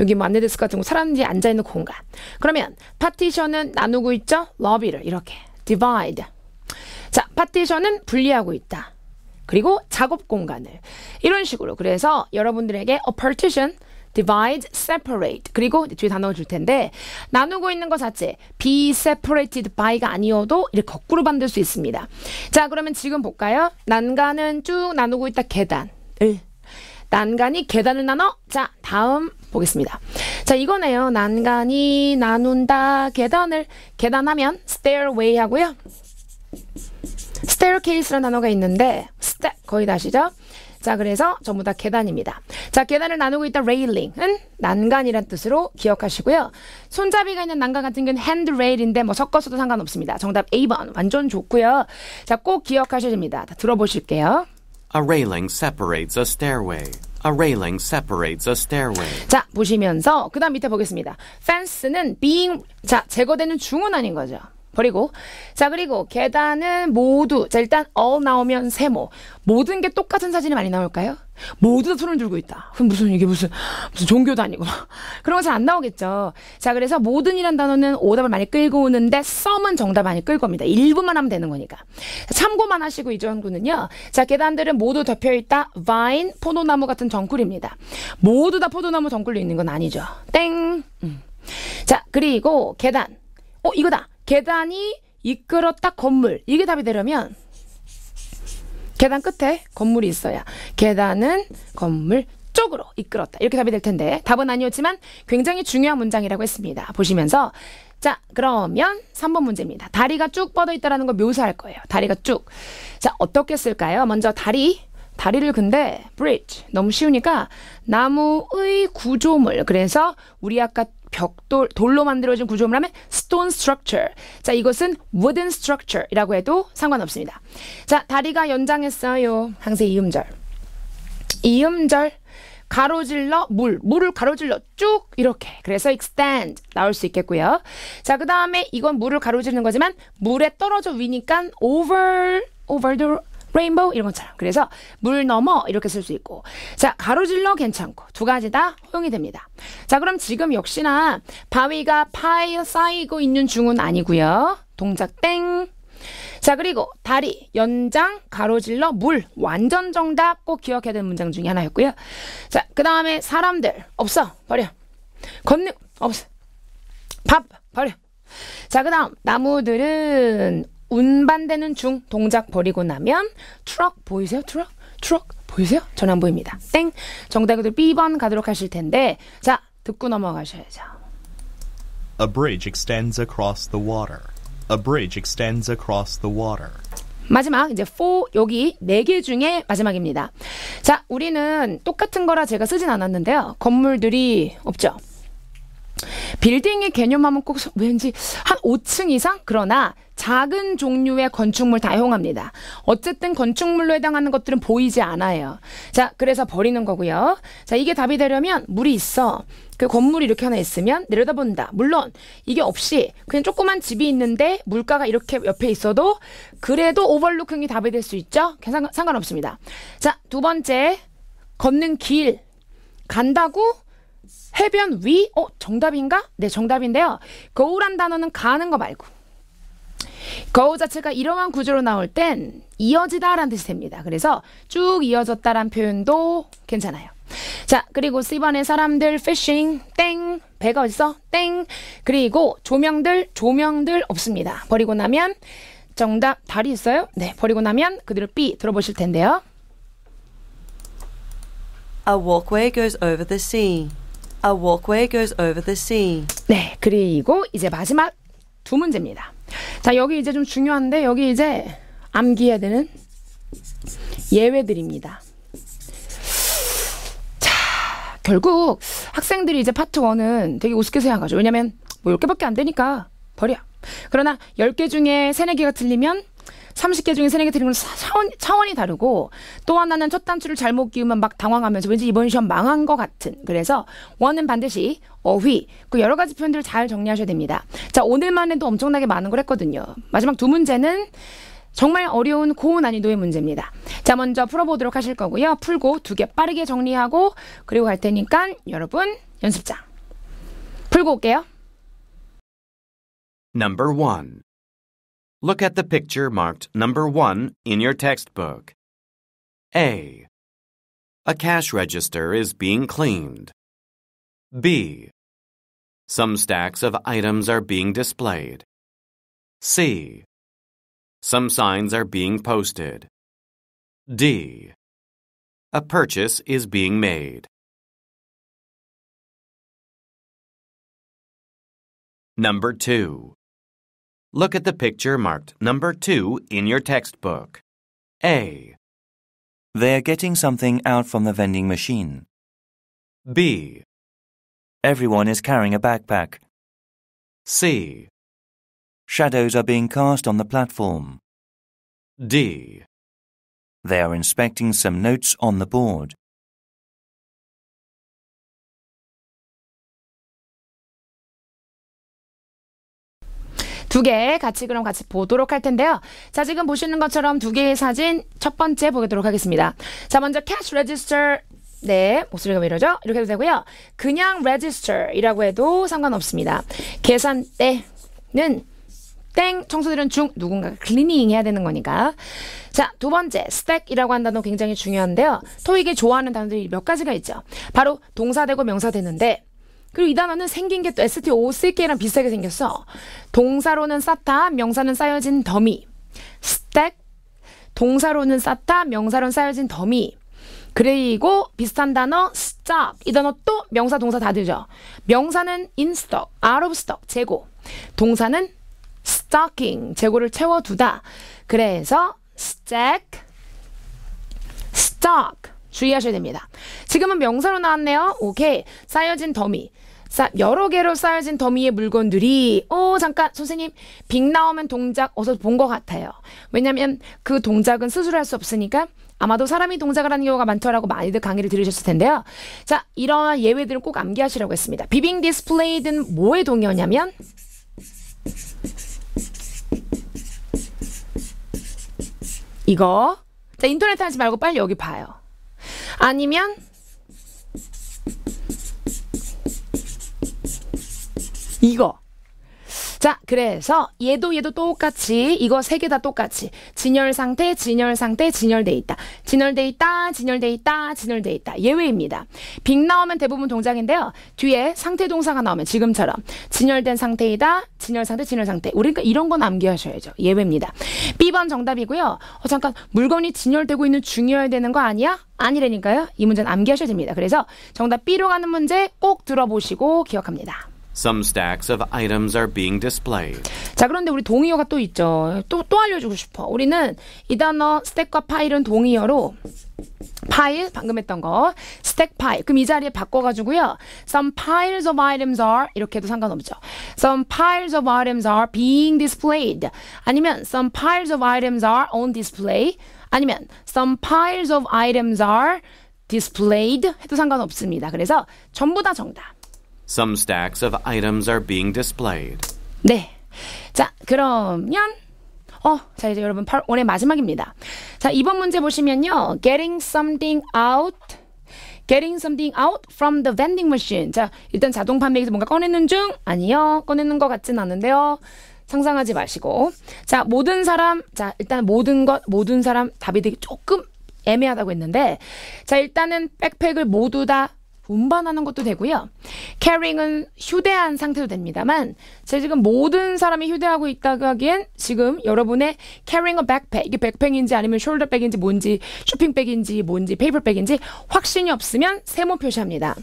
A: 여기 뭐 안내데스크 같은 거 사람들이 앉아있는 공간. 그러면 파티션은 나누고 있죠? 로비를 이렇게. divide. 자, 파티션은 분리하고 있다. 그리고 작업 공간을. 이런 식으로. 그래서 여러분들에게 a partition divide, separate 그리고 뒤에 단어 줄 텐데 나누고 있는 것 자체 be separated by가 아니어도 이렇게 거꾸로 만들 수 있습니다. 자 그러면 지금 볼까요? 난간은 쭉 나누고 있다 계단을 난간이 계단을 나눠 자 다음 보겠습니다. 자 이거네요. 난간이 나눈다 계단을 계단하면 stairway 하고요. staircase라는 단어가 있는데 step 거의 다시죠 자, 그래서 전부 다 계단입니다. 자, 계단을 나누고 있다 레일링은 난간이란 뜻으로 기억하시고요. 손잡이가 있는 난간 같은 경우는 핸드레일인데 뭐 섞어서도 상관없습니다. 정답 A번 완전 좋고요. 자, 꼭 기억하셔야 됩니다. 다 들어보실게요.
B: A railing separates a stairway. A railing separates a stairway.
A: 자, 보시면서 그다음 밑에 보겠습니다. fence는 being 자, 제거되는 중은 아닌 거죠. 버리고 자 그리고 계단은 모두 자 일단 all 나오면 세모 모든 게 똑같은 사진이 많이 나올까요? 모두 다 손을 들고 있다. 그럼 무슨 이게 무슨 무슨 종교도 아니고 그런 거 잘 안 나오겠죠. 자 그래서 모든이란 단어는 오답을 많이 끌고 오는데 썸은 정답 많이 끌 겁니다. 일부만 하면 되는 거니까. 참고만 하시고 이전구는요. 자 계단들은 모두 덮여 있다. v 인 포도나무 같은 정글입니다 모두 다 포도나무 정글로 있는 건 아니죠. 땡. 음. 자 그리고 계단. 어 이거다. 계단이 이끌었다 건물 이게 답이 되려면 계단 끝에 건물이 있어야 계단은 건물 쪽으로 이끌었다 이렇게 답이 될 텐데 답은 아니었지만 굉장히 중요한 문장이라고 했습니다 보시면서 자 그러면 3번 문제입니다 다리가 쭉 뻗어 있다라는 걸 묘사할 거예요 다리가 쭉 자 어떻게 쓸까요 먼저 다리 다리를 근데 bridge 너무 쉬우니까 나무의 구조물 그래서 우리 아까 벽돌 돌로 만들어진 구조물하면 stone structure. 자, 이것은 wooden structure이라고 해도 상관없습니다. 자, 다리가 연장했어요. 항세 이음절. 이음절 가로질러 물, 물을 가로질러 쭉 이렇게. 그래서 extend 나올 수 있겠고요. 자, 그다음에 이건 물을 가로지르는 거지만 물에 떨어져 위니까 over over the 레인보우 이런 것처럼. 그래서 물 넘어 이렇게 쓸 수 있고. 자, 가로질러 괜찮고 두 가지 다 허용이 됩니다. 자, 그럼 지금 역시나 바위가 파에 쌓이고 있는 중은 아니고요. 동작 땡. 자, 그리고 다리, 연장, 가로질러, 물. 완전 정답 꼭 기억해야 되는 문장 중에 하나였고요. 자, 그다음에 사람들 없어. 버려. 건능 없어. 밥 버려. 자, 그다음 나무들은 운반되는 중 동작 버리고 나면 트럭 보이세요? 트럭? 트럭 보이세요? 전 안 보입니다. 땡. 정답 그대로 B번 가도록 하실 텐데 자 듣고 넘어가셔야죠.
D: A bridge
B: extends across the water. A bridge extends across the water.
A: 마지막 이제 f 여기 네 개 중에 마지막입니다. 자, 우리는 똑같은 거라 제가 쓰진 않았는데요. 건물들이 없죠. 빌딩의 개념하면 꼭 왠지 한 5층 이상? 그러나 작은 종류의 건축물 다용합니다. 어쨌든 건축물로 해당하는 것들은 보이지 않아요. 자, 그래서 버리는 거고요. 자, 이게 답이 되려면 물이 있어. 그 건물이 이렇게 하나 있으면 내려다본다. 물론 이게 없이 그냥 조그만 집이 있는데 물가가 이렇게 옆에 있어도 그래도 오버루킹이 답이 될 수 있죠. 상관없습니다. 자, 두 번째 걷는 길 간다고 해변 위? 어, 정답인가? 네, 정답인데요. 거우란 단어는 가는 거 말고. 거우 자체가 이러한 구조로 나올 땐 이어지다라는 뜻이 됩니다. 그래서 쭉이어졌다라는 표현도 괜찮아요. 자, 그리고 C번의 사람들, fishing, 땡, 배가 어딨어? 땡. 그리고 조명들, 조명들 없습니다. 버리고 나면 정답, 달이 있어요? 네, 버리고 나면 그대로 B 들어보실 텐데요.
C: A walkway goes over the sea. A walkway goes over the sea. 네, 그리고
A: 이제 마지막 두 문제입니다. 자, 여기 이제 좀 중요한데 여기 이제 암기해야 되는 예외들입니다. 자, 결국 학생들이 이제 파트 1은 되게 우습게 생각하죠. 왜냐면 뭐 10개밖에 안 되니까 버려. 그러나 10개 중에 3, 4개가 틀리면 3 0개 중에 3네개 틀린 건 차원, 차원이 다르고 또 하나는 첫 단추를 잘못 끼우면 막 당황하면서 왠지 이번 시험 망한 것 같은 그래서 원은 반드시 어휘 그 여러 가지 표현들을 잘 정리하셔야 됩니다. 자 오늘만 해도 엄청나게 많은 걸 했거든요. 마지막 두 문제는 정말 어려운 고난이도의 문제입니다. 자, 먼저 풀어보도록 하실 거고요. 풀고 두 개 빠르게 정리하고 그리고 갈 테니까 여러분 연습장 풀고 올게요.
B: Number 1 Look at the picture marked number 1
C: in your textbook. A. A cash register is being cleaned. B. Some stacks of items are being displayed. C. Some signs are being posted. D. A purchase is being made. Number
B: 2. Look at the picture marked number 2 in your textbook.
D: A. They are getting something out from the vending machine.
C: B. Everyone is carrying a backpack.
D: C. Shadows are being cast on the platform. D. They are inspecting some notes on the board.
C: 두개 같이 그럼 같이 보도록 할 텐데요. 자, 지금 보시는 것처럼 두
A: 개의 사진 첫 번째 보도록 하겠습니다. 자, 먼저 cash register 네, 목소리가 왜 이러죠? 이렇게 해도 되고요. 그냥 register이라고 해도 상관없습니다. 계산대는 땡 청소들은 중 누군가가 클리닝 해야 되는 거니까 자 두 번째 스택이라고 한 단어 굉장히 중요한데요 토익이 좋아하는 단어들이 몇 가지가 있죠 바로 동사되고 명사되는데 그리고 이 단어는 생긴 게 또 STOCK랑 비슷하게 생겼어. 동사로는 쌓다, 명사는 쌓여진 더미. 스택, 동사로는 쌓다, 명사로는 쌓여진 더미. 그리고 비슷한 단어 stop 이 단어 또 명사 동사 다 들죠. 명사는 in stock, out of stock 재고. 동사는 stocking 재고를 채워 두다. 그래서 stack stock 주의하셔야 됩니다. 지금은 명사로 나왔네요. 오케이. 쌓여진 더미. 여러 개로 쌓여진 더미의 물건들이 어 잠깐 선생님 빅 나오면 동작 어서 본 것 같아요. 왜냐면그 동작은 스스로 할 수 없으니까 아마도 사람이 동작을 하는 경우가 많더라고 많이들 강의를 들으셨을 텐데요. 자 이러한 예외들을 꼭 암기하시라고 했습니다. 비빙 디스플레이든 뭐에 동요냐면 이거 자 인터넷 하지 말고 빨리 여기 봐요. 아니면 이거. 자, 그래서 얘도 얘도 똑같이 이거 세 개 다 똑같이 진열 상태, 진열 상태, 진열돼 있다. 진열돼 있다, 진열돼 있다, 진열돼 있다. 예외입니다. 빅 나오면 대부분 동작인데요. 뒤에 상태 동사가 나오면 지금처럼 진열된 상태이다, 진열 상태, 진열 상태. 우리가 이런 건 암기하셔야죠. 예외입니다. B번 정답이고요. 어 잠깐 물건이 진열되고 있는 중이어야 되는 거 아니야? 아니라니까요. 이 문제는 암기하셔야 됩니다. 그래서 정답 B로 가는 문제 꼭 들어보시고 기억합니다.
B: Some stacks of items are being displayed.
A: 자, 그런데 우리 동의어가 또 있죠. 또, 또 알려주고 싶어. 우리는 이 단어 스택과 파일은 동의어로 파일 방금 했던 거 스택 파일 그럼 이 자리에 바꿔가지고요 some piles of items are 이렇게도 상관없죠 some piles of items are being displayed 아니면 some piles of items are on display 아니면 some piles of items are displayed 해도 상관없습니다 그래서 전부 다 정답
B: Some stacks of items are being displayed.
A: 네. 자, 그러면 어, 자 이제 여러분 8월의 마지막입니다. 자, 이번 문제 보시면요. getting something out getting something out from the vending machine. 자, 일단 자동 판매기에서 뭔가 꺼내는 중 아니요. 꺼내는 것 같진 않은데요. 상상하지 마시고. 자, 모든 사람 자, 일단 모든 것 모든 사람 답이 되게 조금 애매하다고 했는데 자, 일단은 백팩을 모두 다 운반하는 것도 되고요. 캐링은 휴대한 상태도 됩니다만 제가 지금 모든 사람이 휴대하고 있다고 하기엔 지금 여러분의 캐링 어 백팩 이게 백팩인지 아니면 숄더백인지 뭔지 쇼핑백인지 뭔지 페이퍼백인지 확신이 없으면 세모 표시합니다.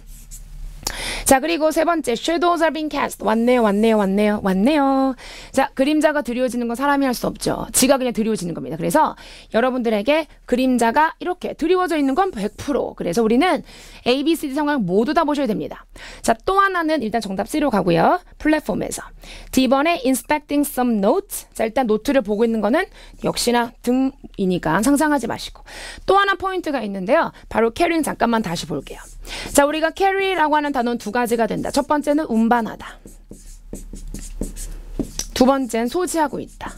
A: 자, 그리고 세 번째, 섀도우 서빙 캐스트 왔네요, 왔네요, 왔네요, 왔네요. 자, 그림자가 드리워지는 건 사람이 할 수 없죠. 지가 그냥 드리워지는 겁니다. 그래서 여러분들에게 그림자가 이렇게 드리워져 있는 건 100%. 그래서 우리는 A, B, C, D 상황 모두 다 보셔야 됩니다. 자, 또 하나는 일단 정답 C로 가고요. 플랫폼에서. D번에 inspecting some notes. 자, 일단 노트를 보고 있는 거는 역시나 등이니까 상상하지 마시고. 또 하나 포인트가 있는데요. 바로 캐리는 잠깐만 다시 볼게요. 자, 우리가 캐리라고 하는 단어는 두 가지가 된다. 첫 번째는 운반하다. 두 번째는 소지하고 있다.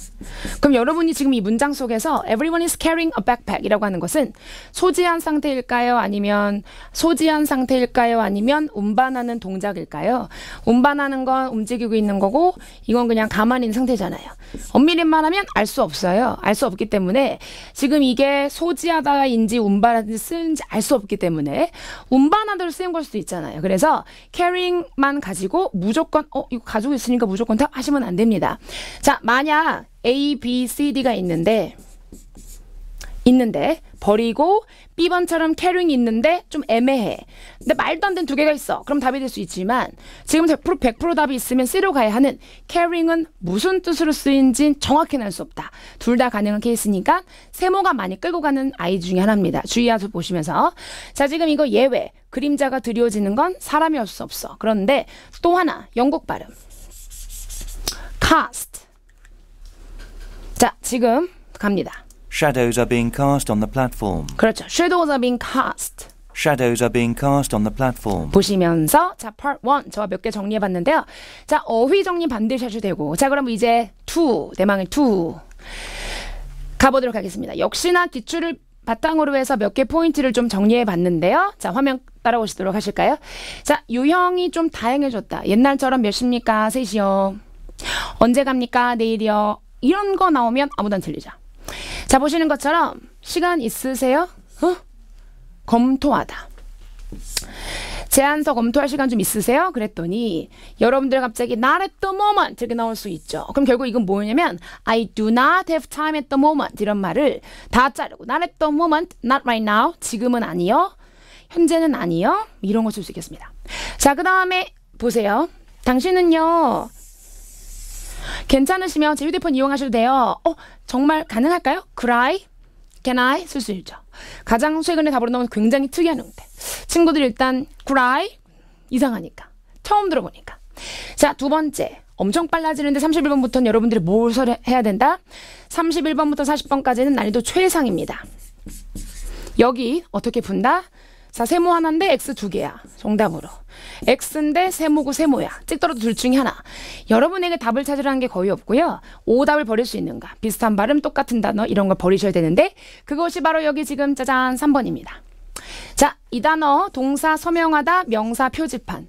A: 그럼 여러분이 지금 이 문장 속에서 everyone is carrying a backpack이라고 하는 것은 소지한 상태일까요? 아니면 소지한 상태일까요? 아니면 운반하는 동작일까요? 운반하는 건 움직이고 있는 거고 이건 그냥 가만히 있는 상태잖아요. 엄밀히 말하면 알 수 없어요. 알 수 없기 때문에 지금 이게 소지하다인지 운반하는지 쓰는지 알 수 없기 때문에 운반하다로 쓰는걸 수도 있잖아요. 그래서 carrying만 가지고 무조건 어 이거 가지고 있으니까 무조건 다 하시면 안 됩니다. 자 만약 A, B, C, D가 있는데 있는데 버리고 B번처럼 캐링이 있는데 좀 애매해. 근데 말도 안 되는 두 개가 있어. 그럼 답이 될 수 있지만 지금 100%, 100% 답이 있으면 C로 가야 하는 캐링은 무슨 뜻으로 쓰인진 정확히는 알 수 없다. 둘 다 가능한 케이스니까 세모가 많이 끌고 가는 아이 중에 하나입니다. 주의하셔서 보시면서. 자 지금 이거 예외. 그림자가 드리워지는 건 사람이 없을 수 없어. 그런데 또 하나 영국 발음. cast 자, 지금 갑니다.
D: Shadows are being cast on the platform.
A: 그렇죠. Shadows are being cast.
D: Shadows are being cast on the platform.
A: 보시면서 자, part 1 저와 몇 개 정리해 봤는데요. 자, 어휘 정리 반드시 하셔도 되고. 자, 그럼 이제 2 대망의 2 가보도록 하겠습니다. 역시나 기출을 바탕으로 해서 몇 개 포인트를 좀 정리해 봤는데요. 자, 화면 따라오시도록 하실까요? 자, 유형이 좀 다양해졌다. 옛날처럼 몇십니까? 셋이요. 언제 갑니까? 내일이요. 이런 거 나오면 아무도 들리자. 자, 보시는 것처럼 시간 있으세요? 어? 검토하다. 제안서 검토할 시간 좀 있으세요? 그랬더니 여러분들 갑자기 not at the moment 이렇게 나올 수 있죠. 그럼 결국 이건 뭐냐면 I do not have time at the moment 이런 말을 다 자르고 not at the moment, not right now, 지금은 아니요, 현재는 아니요 이런 걸쓸수 있겠습니다. 자, 그 다음에 보세요. 당신은요 괜찮으시면 제 휴대폰 이용하셔도 돼요. 어, 정말 가능할까요? Cry? Can I? 쓸 수 있죠. 가장 최근에 답으로 나온 굉장히 특이한 응대. 친구들이 일단 cry? 이상하니까. 처음 들어보니까. 자, 두 번째. 엄청 빨라지는데 31번부터는 여러분들이 무 해야 된다? 31번부터 40번까지는 난이도 최상입니다. 여기 어떻게 푼다? 자, 세모 하나인데 x 두 개야. 정답으로. x인데 세모고 세모야. 찍더라도 둘 중에 하나. 여러분에게 답을 찾으라는 게 거의 없고요. 오답을 버릴 수 있는가. 비슷한 발음, 똑같은 단어 이런 걸 버리셔야 되는데 그것이 바로 여기 지금 짜잔 3번입니다. 자, 이 단어 동사 서명하다, 명사 표지판.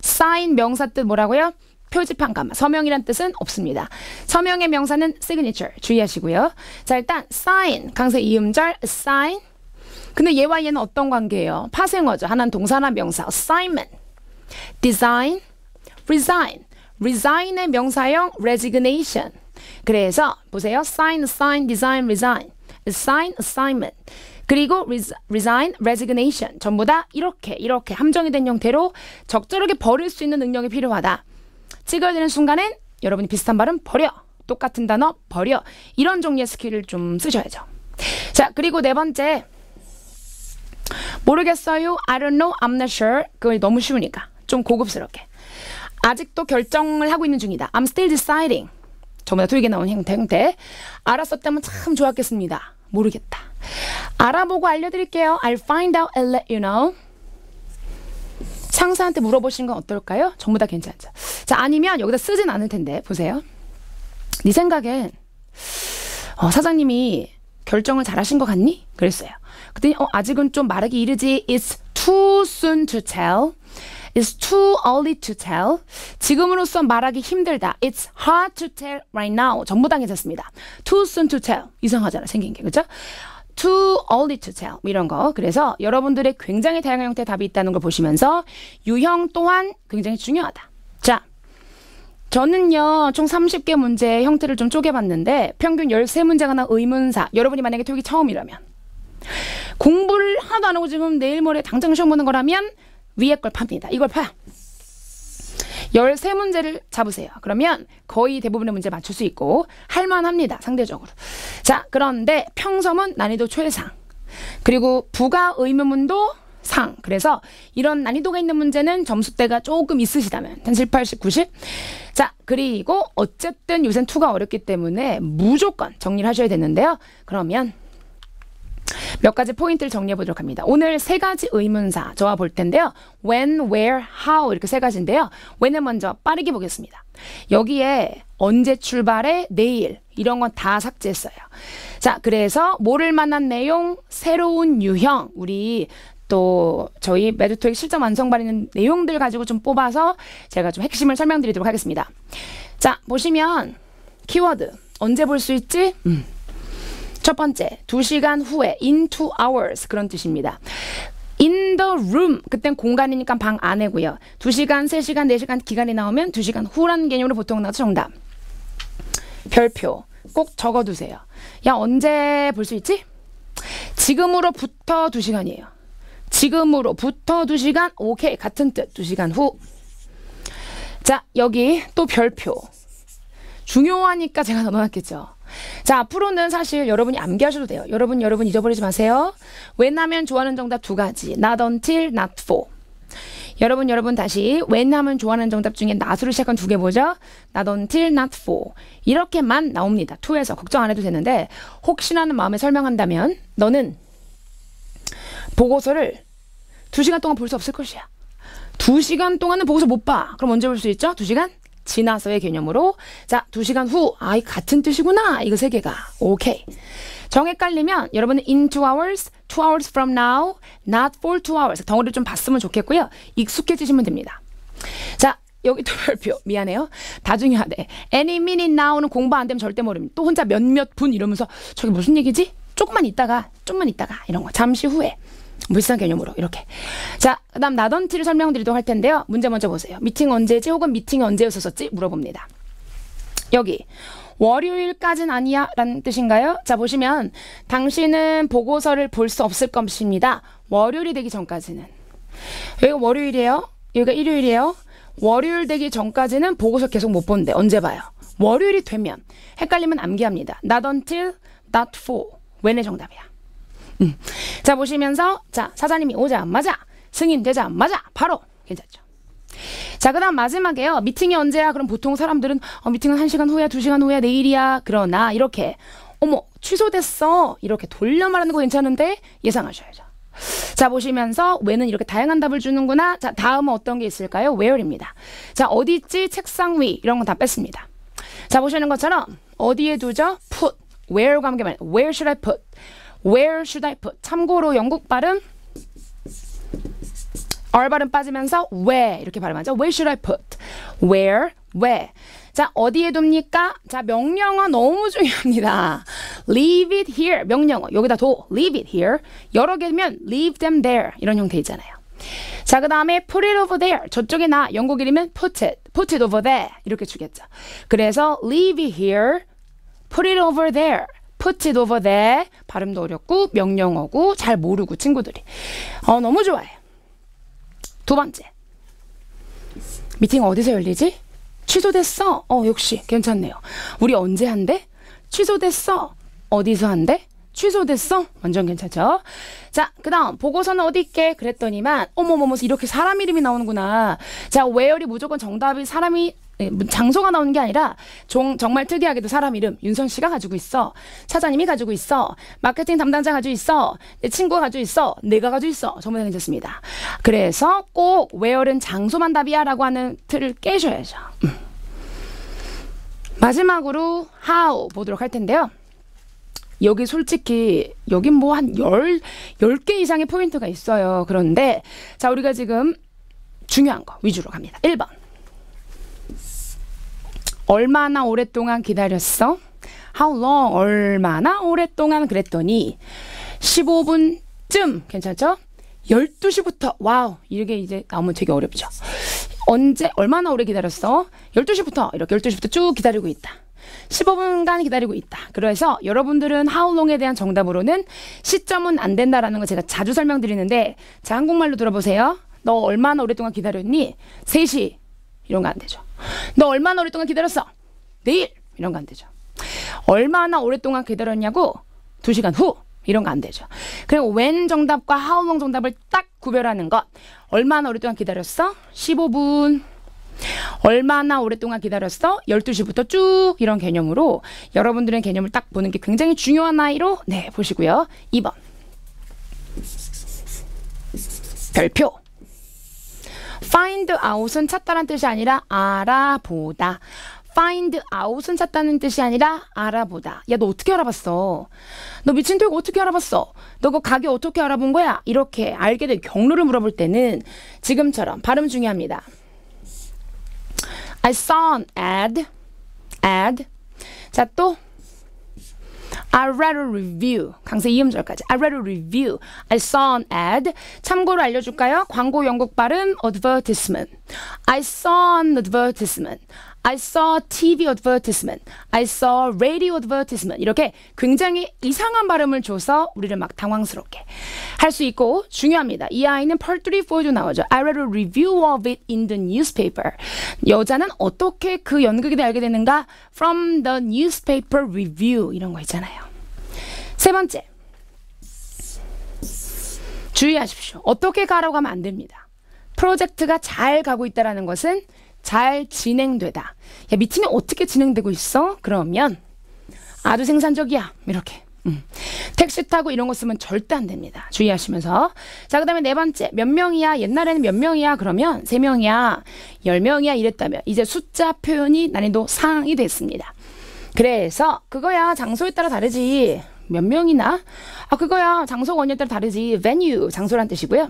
A: 사인 명사 뜻 뭐라고요? 표지판 가마. 서명이란 뜻은 없습니다. 서명의 명사는 signature. 주의하시고요. 자, 일단 sign 강세 이음절 sign 근데 얘와 얘는 어떤 관계예요? 파생어죠. 하나는 동사, 나 명사. assignment, design, resign. resign의 명사형 resignation. 그래서 보세요. sign, assign, design, resign. assign, assignment. 그리고 resign, resignation 전부 다 이렇게 이렇게 함정이 된 형태로 적절하게 버릴 수 있는 능력이 필요하다. 찍어야 되는 순간엔 여러분이 비슷한 발음 버려. 똑같은 단어 버려. 이런 종류의 스킬을 좀 쓰셔야죠. 자, 그리고 네 번째 모르겠어요. I don't know. I'm not sure. 그건 너무 쉬우니까 좀 고급스럽게. 아직도 결정을 하고 있는 중이다. I'm still deciding. 저보다 틀리게 나온 형태, 형태. 알았었다면 참 좋았겠습니다. 모르겠다. 알아보고 알려드릴게요. I'll find out and let you know. 상사한테 물어보시는 건 어떨까요? 전부 다 괜찮죠. 자, 아니면 여기다 쓰진 않을 텐데 보세요. 네 생각엔 어, 사장님이 결정을 잘하신 것 같니? 그랬어요. 그랬더니 어, 아직은 좀 말하기 이르지. It's too soon to tell. It's too early to tell. 지금으로선 말하기 힘들다. It's hard to tell right now. 전부당해졌습니다 Too soon to tell. 이상하잖아, 생긴 게. 그죠? too early to tell 뭐 이런 거 그래서 여러분들의 굉장히 다양한 형태의 답이 있다는 걸 보시면서 유형 또한 굉장히 중요하다 자 저는요 총 30개 문제 형태를 좀 쪼개봤는데 평균 13문제가 나 의문사 여러분이 만약에 토익이 처음이라면 공부를 하나도 안 하고 지금 내일 모레 당장 시험 보는 거라면 위에 걸 팝니다. 이걸 파. 13문제를 잡으세요. 그러면 거의 대부분의 문제 맞출 수 있고 할만합니다. 상대적으로. 자 그런데 평섬은 난이도 최상 그리고 부가 의무문도상 그래서 이런 난이도가 있는 문제는 점수대가 조금 있으시다면 한 7, 80, 90. 자 그리고 어쨌든 요새는 2가 어렵기 때문에 무조건 정리를 하셔야 되는데요. 그러면 몇 가지 포인트를 정리해 보도록 합니다. 오늘 세 가지 의문사 저와 볼 텐데요. when, where, how 이렇게 세 가지인데요. when을 먼저 빠르게 보겠습니다. 여기에 언제 출발해, 내일 이런 건 다 삭제했어요. 자, 그래서 모를 만한 내용, 새로운 유형 우리 또 저희 매드토익 실전 완성 발휘는 내용들 가지고 좀 뽑아서 제가 좀 핵심을 설명드리도록 하겠습니다. 자, 보시면 키워드 언제 볼 수 있지? 음. 첫 번째, 두시간 후에 in two hours 그런 뜻입니다. in the room 그땐 공간이니까 방 안에고요. 두시간세시간네시간 네 기간이 나오면 두시간 후라는 개념으로 보통 나와서 정답. 별표 꼭 적어두세요. 야 언제 볼 수 있지? 지금으로부터 두시간이에요 지금으로부터 두시간 오케이 같은 뜻 두시간 후. 자 여기 또 별표 중요하니까 제가 넣어놨겠죠. 자, 앞으로는 사실 여러분이 암기하셔도 돼요. 여러분, 여러분 잊어버리지 마세요. 왜냐면 좋아하는 정답 두 가지. not until, not for. 여러분, 여러분 다시 왜냐면 좋아하는 정답 중에 not으로 시작한 두 개 보죠. not until, not for. 이렇게만 나옵니다. to에서 걱정 안 해도 되는데 혹시나 하는 마음에 설명한다면 너는 보고서를 두시간 동안 볼 수 없을 것이야. 두시간 동안은 보고서 못 봐. 그럼 언제 볼 수 있죠? 두시간 지나서의 개념으로 자, 두시간후 아이 같은 뜻이구나. 이거 세 개가. 오케이. 정에 깔리면 여러분은 in two hours, two hours from now, not for t hours. 덩어리를 좀 봤으면 좋겠고요. 익숙해지시면 됩니다. 자, 여기 도별표 미안해요. 다중에 하네. Any minute now는 공부 안 되면 절대 모릅니다. 또 혼자 몇몇 분 이러면서 저게 무슨 얘기지? 조금만 있다가, 조금만 있다가 이런 거 잠시 후에. 물상 개념으로 이렇게. 자, 그다음 나던티를 설명드리도록 할 텐데요. 문제 먼저 보세요. 미팅 언제지 혹은 미팅이 언제 였었었지 물어봅니다. 여기 월요일까진 아니야 라는 뜻인가요? 자 보시면 당신은 보고서를 볼 수 없을 것입니다. 월요일이 되기 전까지는 여기가 월요일이에요? 여기가 일요일이에요? 월요일 되기 전까지는 보고서 계속 못 본대. 언제 봐요? 월요일이 되면 헷갈리면 암기합니다. Not until, not for. when의 정답이야. 음. 자 보시면서 자 사장님이 오자마자 승인되자마자 바로 괜찮죠. 자, 그 다음 마지막에요. 미팅이 언제야? 그럼 보통 사람들은 어, 미팅은 한시간 후야, 두시간 후야, 내일이야. 그러나 이렇게 어머 취소됐어 이렇게 돌려 말하는 거 괜찮은데 예상하셔야죠. 자 보시면서 왜는 이렇게 다양한 답을 주는구나. 자 다음은 어떤 게 있을까요? where입니다. 자 어디 있지? 책상 위 이런 건 다 뺐습니다. 자 보시는 것처럼 어디에 두죠? put where과 함께 말 where should I put Where should I put? 참고로 영국 발음 R 발음 빠지면서 where 이렇게 발음하죠. Where should I put? Where? Where? 자, 어디에 둡니까? 자, 명령어 너무 중요합니다. Leave it here. 명령어. 여기다 둬. Leave it here. 여러 개면 leave them there. 이런 형태 있잖아요. 자, 그 다음에 put it over there. 저쪽에 나. 영국 이름은 put it. put it over there. 이렇게 주겠죠. 그래서 leave it here. put it over there. put it over there. 발음도 어렵고 명령어고 잘 모르고 친구들이. 어, 너무 좋아요. 두 번째. 미팅 어디서 열리지? 취소됐어. 어, 역시 괜찮네요. 우리 언제 한대? 취소됐어. 어디서 한대? 취소됐어? 완전 괜찮죠? 자, 그 다음, 보고서는 어디 있게? 그랬더니만, 어머머머, 이렇게 사람 이름이 나오는구나. 자, 웨어리 무조건 정답이 사람이, 예, 뭐 장소가 나오는 게 아니라, 종, 정말 특이하게도 사람 이름, 윤선 씨가 가지고 있어. 차장님이 가지고 있어. 마케팅 담당자 가지고 있어. 내 친구가 지고 있어. 내가 가지고 있어. 전부 다 괜찮습니다. 그래서 꼭 웨어는 장소만 답이야 라고 하는 틀을 깨셔야죠. 음. 마지막으로, how 보도록 할 텐데요. 여기 솔직히 여긴 뭐한열열 개 이상의 포인트가 있어요. 그런데 자, 우리가 지금 중요한 거 위주로 갑니다. 1번. 얼마나 오랫동안 기다렸어? How long? 얼마나 오랫동안 그랬더니 15분쯤 괜찮죠? 12시부터 와우 이게 이제 나오면 되게 어렵죠. 언제 얼마나 오래 기다렸어? 12시부터 이렇게 12시부터 쭉 기다리고 있다. 15분간 기다리고 있다. 그래서 여러분들은 하 o w 에 대한 정답으로는 시점은 안 된다라는 걸 제가 자주 설명드리는데 자 한국말로 들어보세요. 너 얼마나 오랫동안 기다렸니? 3시 이런 거 안 되죠. 너 얼마나 오랫동안 기다렸어? 내일 이런 거 안 되죠. 얼마나 오랫동안 기다렸냐고? 2시간 후 이런 거 안 되죠. 그리고 when 정답과 하 o w 정답을 딱 구별하는 것. 얼마나 오랫동안 기다렸어? 15분, 얼마나 오랫동안 기다렸어? 12시부터 쭉 이런 개념으로 여러분들의 개념을 딱 보는 게 굉장히 중요한 나이로 네, 보시고요. 2번. 별표. find out은 찾다란 뜻이 아니라 알아보다. find out은 찾다는 뜻이 아니라 알아보다. 야, 너 어떻게 알아봤어? 너 미친 토익 어떻게 알아봤어? 너 그 가게 어떻게 알아본 거야? 이렇게 알게 된 경로를 물어볼 때는 지금처럼 발음 중요합니다. I saw an ad. ad. 자, 또 I read a review. 강세 이음절까지. I read a review. I saw an ad. 참고로 알려줄까요? 광고 영국 발음 advertisement. I saw an advertisement. I saw TV advertisement. I saw radio advertisement. 이렇게 굉장히 이상한 발음을 줘서 우리를 막 당황스럽게 할 수 있고 중요합니다. 이 아이는 part 3, 4도 나오죠. I read a review of it in the newspaper. 여자는 어떻게 그 연극에 대해 알게 되는가? From the newspaper review. 이런 거 있잖아요. 세 번째. 주의하십시오. 어떻게 가라고 하면 안 됩니다. 프로젝트가 잘 가고 있다는 것은 잘 진행되다. 야, 미팅이 어떻게 진행되고 있어? 그러면 아주 생산적이야. 이렇게. 음. 택시 타고 이런 거 쓰면 절대 안 됩니다. 주의하시면서. 자, 그 다음에 네 번째. 몇 명이야? 옛날에는 몇 명이야? 그러면 세 명이야. 열 명이야? 이랬다면 이제 숫자 표현이 난이도 상이 됐습니다. 그래서 그거야. 장소에 따라 다르지. 몇 명이나? 아, 그거야. 장소 원에 인 따라 다르지. venue. 장소란 뜻이고요.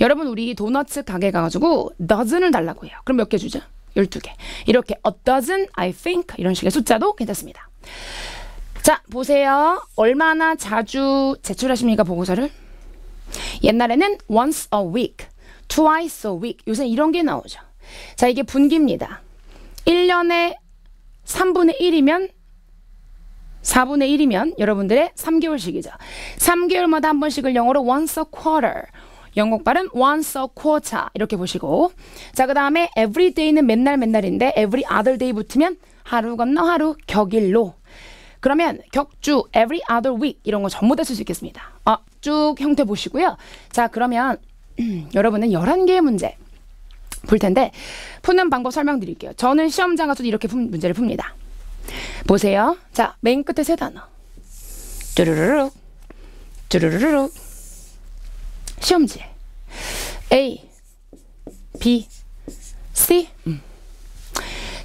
A: 여러분 우리 도너츠 가게 가가지고 dozen을 달라고 해요. 그럼 몇 개 주죠? 12개. 이렇게 a dozen, I think 이런 식의 숫자도 괜찮습니다. 자, 보세요. 얼마나 자주 제출하십니까, 보고서를? 옛날에는 once a week, twice a week. 요새 이런 게 나오죠. 자, 이게 분기입니다. 1년에 3분의 1이면 4분의 1이면 여러분들의 3개월씩이죠. 3개월마다 한 번씩을 영어로 once a quarter, 영국 발음 once a quarter 이렇게 보시고 자그 다음에 every day는 맨날 맨날인데 every other day 붙으면 하루 건너 하루 격일로 그러면 격주 every other week 이런 거 전부 다 쓸 수 있겠습니다. 아, 쭉 형태 보시고요. 자 그러면 여러분은 11개의 문제 볼 텐데 푸는 방법 설명드릴게요. 저는 시험장 가서도 이렇게 품, 문제를 풉니다. 보세요. 자, 맨 끝에 세 단어. 쭈르르룩쭈르르룩 시험지 A, B, C 음.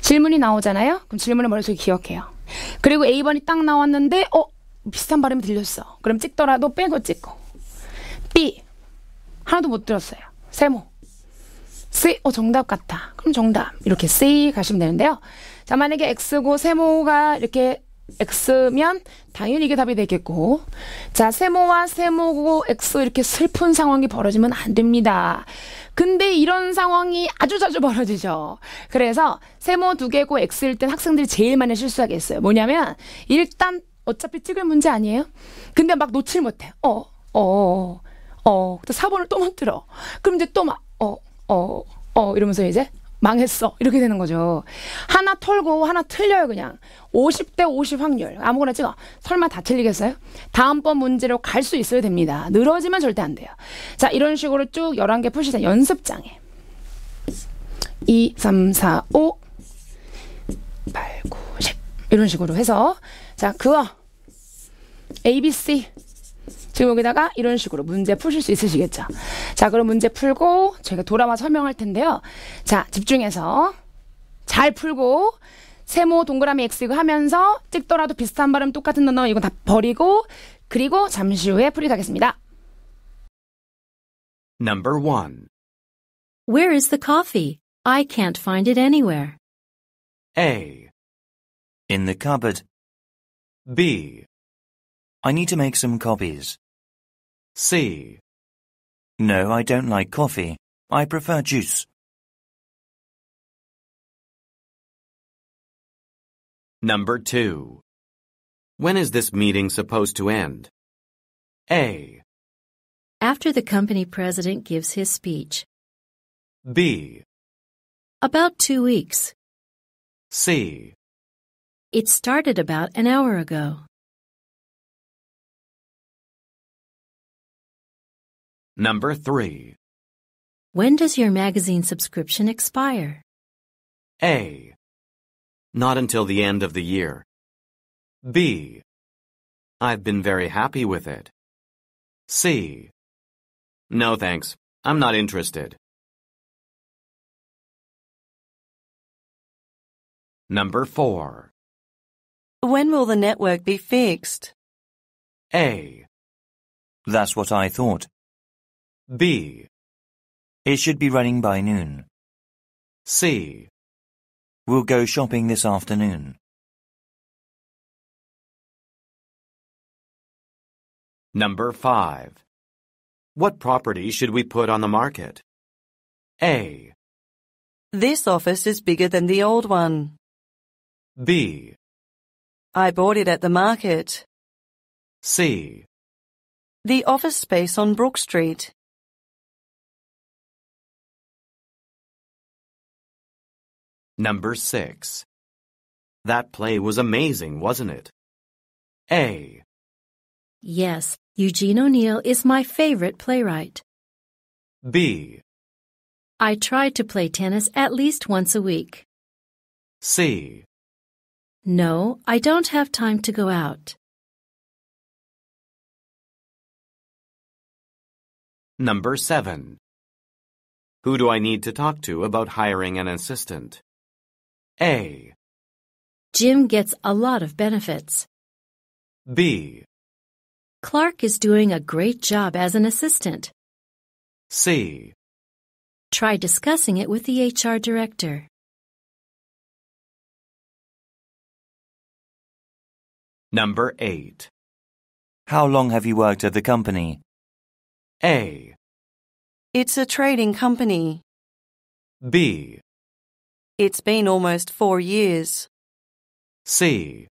A: 질문이 나오잖아요. 그럼 질문을 머릿속에 기억해요. 그리고 A번이 딱 나왔는데 어? 비슷한 발음이 들렸어. 그럼 찍더라도 빼고 찍고 B 하나도 못 들었어요. 세모 C 어 정답 같다. 그럼 정답 이렇게 C 가시면 되는데요. 자 만약에 X고 세모가 이렇게 X면 당연히 이게 답이 되겠고 자 세모와 세모고 X 이렇게 슬픈 상황이 벌어지면 안 됩니다. 근데 이런 상황이 아주 자주 벌어지죠. 그래서 세모 두 개고 X일 땐 학생들이 제일 많이 실수하겠어요. 뭐냐면 일단 어차피 찍을 문제 아니에요. 근데 막 놓칠 못해. 어, 어, 어. 어 또 4번을 또 못 들어. 그럼 이제 또 막 어, 어, 어 이러면서 이제 망했어. 이렇게 되는 거죠. 하나 털고 하나 틀려요, 그냥. 50대 50 확률. 아무거나 찍어. 설마 다 틀리겠어요? 다음번 문제로 갈 수 있어야 됩니다. 늘어지면 절대 안 돼요. 자, 이런 식으로 쭉 11개 푸시다. 연습장에. 2, 3, 4, 5, 8, 9, 10. 이런 식으로 해서. 자, 그어. A, B, C. 지금 여기다가 이런 식으로 문제 푸실 수 있으시겠죠? 자, 그럼 문제 풀고 저희가 돌아와 설명할 텐데요. 자, 집중해서 잘 풀고 세모 동그라미 X 이거 하면서 찍더라도 비슷한 발음 똑같은 단어 이건 다 버리고
E: 그리고 잠시 후에 풀이하겠습니다.
B: Number 1
E: Where is the coffee? I can't find it anywhere.
C: A. In the cupboard. B. I need to make some copies. C. No, I don't like coffee. I prefer juice. Number 2. When is this meeting supposed to end? A.
E: After the company president gives his speech.
C: B. About two weeks. C. It started about an hour ago. Number 3. When does your magazine subscription expire? A. Not until the end of the year. B. I've been very happy with it. C. No thanks. I'm not interested. Number 4. When will the network be fixed? A. That's what I thought. B. It should be running by noon. C. We'll go shopping this afternoon. Number 5. What property should we put on the market? A. This office is bigger than the old one. B. I bought it at the market. C. The office space on Brook Street. Number 6. That play was amazing, wasn't it? A.
E: Yes, Eugene O'Neill is my favorite playwright. B. I try to play tennis at least once a week.
C: C. No, I don't have time to go out. Number 7. Who do I need to talk to about hiring an assistant? A.
E: Jim gets a lot of benefits. B. Clark is doing a great job as an assistant.
C: C. Try discussing it with the HR director. Number 8. How long
D: have you worked at the company? A.
C: It's a trading company. B. It's been almost four years. C.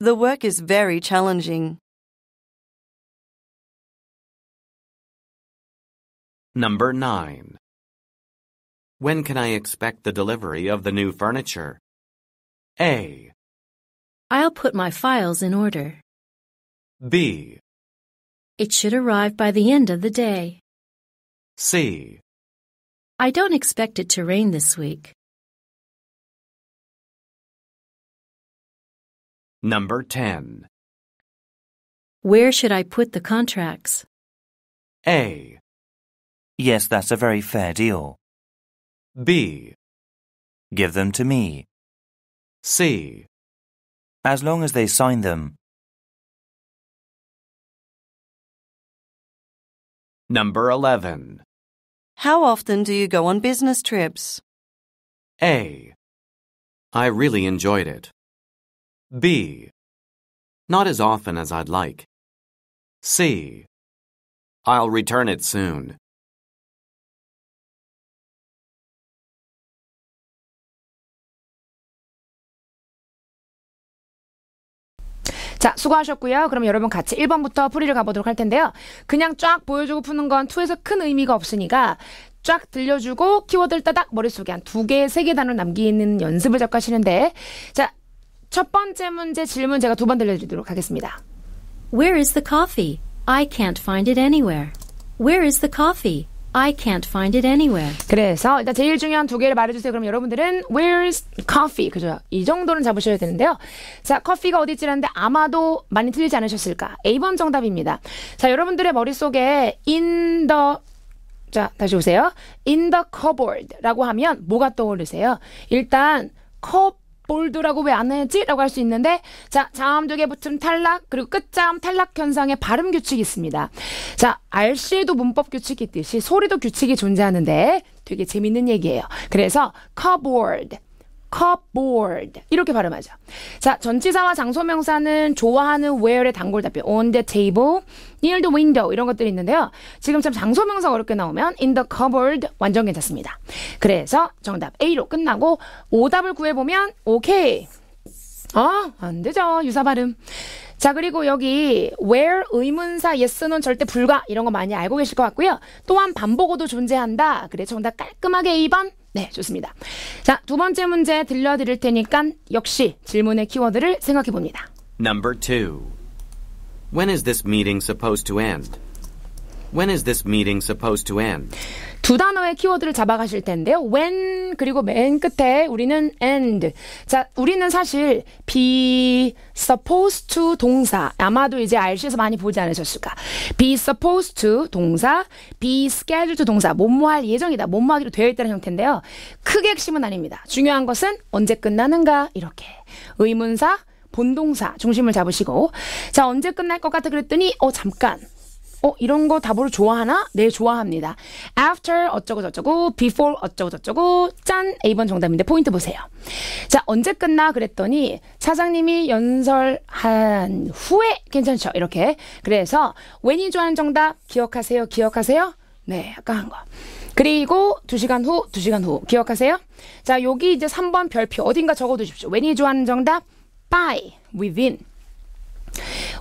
C: The work is very challenging. Number 9. When can I expect the delivery of the new furniture? A.
E: I'll put my files in order. B. It should arrive by the end of the day.
C: C. I don't expect it to rain this week. Number 10. Where
E: should I put the contracts? A.
C: Yes, that's a very fair deal. B. Give them to me. C. As long as they sign them. Number 11. How often do you go on business trips? A. I really enjoyed it. B. Not as often as I'd like. C. I'll return it soon. 자, 수고하셨고요. 그럼 여러분 같이 1번부터
A: 풀이를 가보도록 할 텐데요. 그냥 쫙 보여주고 푸는 건 2에서 큰 의미가 없으니까 쫙 들려주고 키워드를 따닥 머릿속에 한 두 개, 세 개 단어 남기는 연습을 잠깐 하시는데 자, 첫 번째 문제 질문 제가 두 번 들려드리도록 하겠습니다. Where is the coffee? I can't find it anywhere. Where is the coffee? I can't find it anywhere. 그래서 일단 제일 중요한 두 개를 말해주세요. 그럼 여러분들은 Where's coffee? 그죠? 이 정도는 잡으셔야 되는데요. 자, 커피가 어디 있지라는데 아마도 많이 틀리지 않으셨을까? A번 정답입니다. 자, 여러분들의 머릿속에 in the 자, 다시 오세요. In the cupboard라고 하면 뭐가 떠오르세요? 일단 컵 볼드라고 왜안 하지? 라고 할 수 있는데 자 자음 두 개 붙음 탈락 그리고 끝자음 탈락 현상의 발음 규칙이 있습니다. 자 r c 도 문법 규칙이 있듯이 소리도 규칙이 존재하는데 되게 재밌는 얘기예요. 그래서 cupboard cupboard 이렇게 발음하죠. 자, 전치사와 장소명사는 좋아하는 where의 단골 답변 on the table, near the window 이런 것들이 있는데요. 지금 참 장소명사 어렵게 나오면 in the cupboard 완전 괜찮습니다. 그래서 정답 A로 끝나고 오답을 구해보면 오케이. 아, 어, 안 되죠. 유사 발음. 자, 그리고 여기 where 의문사 yes는 절대 불가 이런 거 많이 알고 계실 것 같고요. 또한 반복어도 존재한다. 그래 정답 깔끔하게 2번 네, 좋습니다. 자, 두 번째 문제 들려드릴 테니까 역시 질문의 키워드를 생각해 봅니다.
B: Number two. When is this meeting supposed to end? When is this meeting supposed to end?
A: 두 단어의 키워드를 잡아가실 텐데요. when 그리고 맨 끝에 우리는 end. 자, 우리는 사실 be supposed to 동사. 아마도 이제 RC에서 많이 보지 않으셨을까. be supposed to 동사, be scheduled to 동사. 뭐뭐할 예정이다. 뭐뭐하기로 되어 있다는 형태인데요. 크게 핵심은 아닙니다. 중요한 것은 언제 끝나는가 이렇게 의문사, 본동사 중심을 잡으시고 자 언제 끝날 것 같아 그랬더니 어 잠깐 어 이런 거 답으로 좋아하나? 네 좋아합니다. After 어쩌고 저쩌고 before 어쩌고 저쩌고 짠 A번 정답인데 포인트 보세요. 자 언제 끝나 그랬더니 사장님이 연설한 후에 괜찮죠 이렇게 그래서 when이 좋아하는 정답 기억하세요 기억하세요 네 아까 한 거. 그리고 2시간 후, 2시간 후. 기억하세요? 자, 여기 이제 3번 별표 어딘가 적어두십시오. 웬이 좋아하는 정답? by, within.